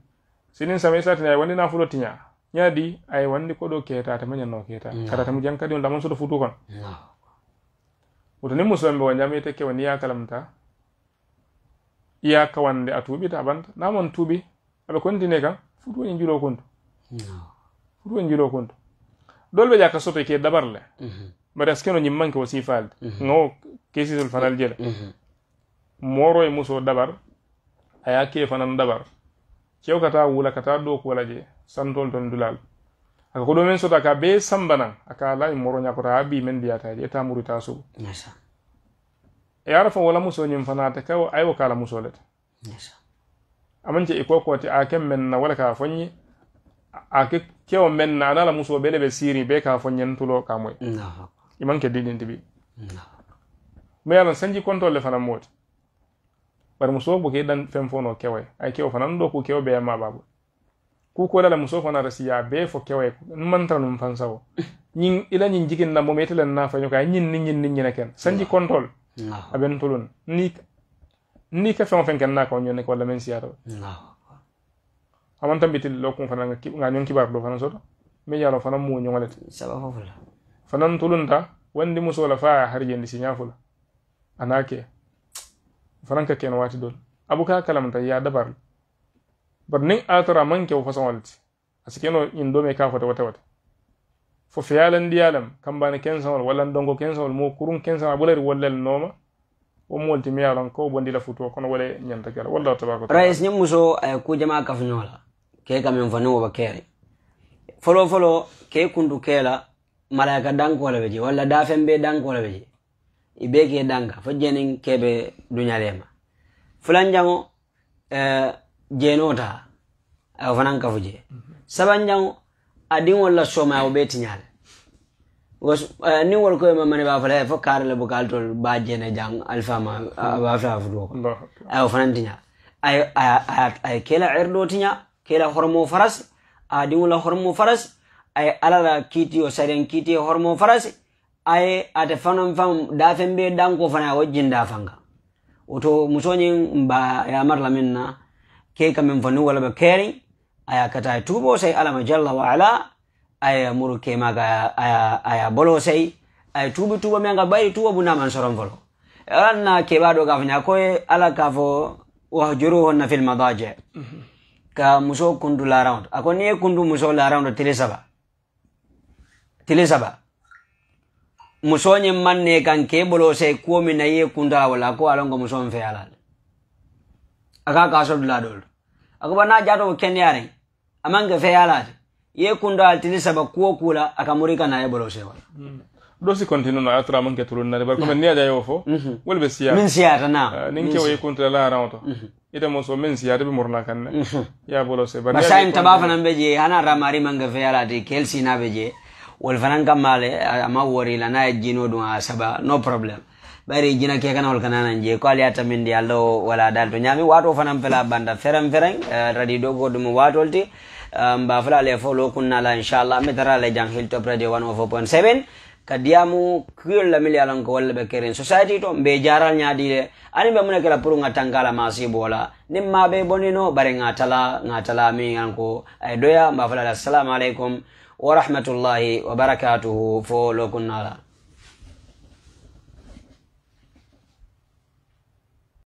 sinin sama isatina ay wandi nafulo tiña ñaadi ay wandi kodo keta atama ñannoo keta kata tamu jankadiol laman soto futu kono woto ni musulombe wo ñama ite kewo ya kalamta iya kawande a tuuɓita a banta namon tuuɓi aɓe kontine kan futu woñe julo kontu futu woñe julo kontu dolɓe jaka soto ke dabar le mbaɗa mhm. skeno ñimmanke wo sifalde mhm. ngawo kesisol fanal jele mhm mooro e muso dabar a ye a kee dabar kew ka wula ka taa dookuwo la je santol ton dulal aka ko ɗomen sota ka bee samba naŋ la moro ñakota a bii men diyata je ita muru taa sugu e ara wala musoo ñiŋ fanaŋ ate kawo ayiwo ka a la musoo le ta amaŋ ke i ti a ke meŋ na wala ka a a ke kewo meŋ na ana la musoo bee be siiriŋ bee ka a fo ka moyi i maŋ ke didinti bi mu ye a sanji kontol le fanaŋ moo bari muso bo ke dan fɛn fo no kɛwɛ ay kɛw fana ndo ku kɛw bɛɛ ma babu ku la muso fana rasiya bɛɛ fo kɛwɛ n num fan sawo ñin ila ñin jigin na momet len na fa ñokay ñin ni ñin ni ñene ken sanji control aben tulun ni ni ka fɛn fɛn kɛ na ko ñone ko la men siyaro aman tambitil lo kun fana nga ñon kibar do fana soto me yalo fana mu ñongalet sababu fula fana wandi muso la fa harjendi siñafula anake fananka ken wati dol abuka kalamta ya dabar bar nin atara manke wo fason walti asikeno indo me ka fota wata wata fo fiyalan diyalam kambani ken sawol walla dongo ken sawol mo kurun ken sawol bulari wallal noma wo molti miyalon ko bondi la futuo kono wala nyanta kala wallahu tabaraka taala rais nyim muso ay eh, ku jama kaf nyola ke kam en fanu wa kere folo folo ke kundu kela malaika danko la beje walla dafen be ibe ke danga fo jenin kebe duñalema fulanjango eh, jenota awo fanan kafo je sabanjango adiŋol la soma wo be tiñale eh, ni wol koye mamane ba fala fo kare le bukal tol ba jene jang alfama ba fla fudo ko awo fanan tiña ay ay kela erdo tiña kela hormo faras adiŋol la hormo faras ay alala kitiyo saren kitiyo hormo faras aye ate fano da dafen be danko fana wajjin fanga oto musoñin mba ya marla min na ke min fanu wala ba keri aya kata tubo sai ala majalla wa ala aya muru ke maga aya aya bolo sai aya tubi tuba menga bari tuba buna man soron folo ranna ke bado ga fanya koy ala ka fo wa na fil madaje ka muso kundu la round akoni kundu muso la round tele saba tele saba muso musoñin man ne kan ke bolo se kuwo min na ye kuntala wala ko alonko muson fe alal aka kaso dula ko ba na jato a kenyare amange fe alal ye kunta kunda tili saba kuwo kula akamurika na ye bolo se wala hmm. dosi continue na atra man ke tulun na bar kuma niya da yo fo mhm. wal be siya min siya ta na ah, nin ke wayi kunta la ran to mhm. ida mo so min siya da bi murna kan mhm. ya bolo se ba bar masayin tabafa nan je ana ramari man ga fe ala de kelsi na je. wol fanan ama wori la na jino dun a saba no problem bari jina ke kana wol kana nan je ko ali ata di allo wala dal to nyami wato fanan pela banda feram ferang radi dogo dum watolti mba fala le folo kunna la inshallah mi tara le jang hilto prade 104.7 kadiamu kuyol lamil yalan ko walla be society to be jaral nyaadi le ani be muna kala pour nga tangala masibo nim ma be bonino bare nga tala nga tala mi an doya ma fala assalamu alaikum ورحمة الله وبركاته فولو كنالا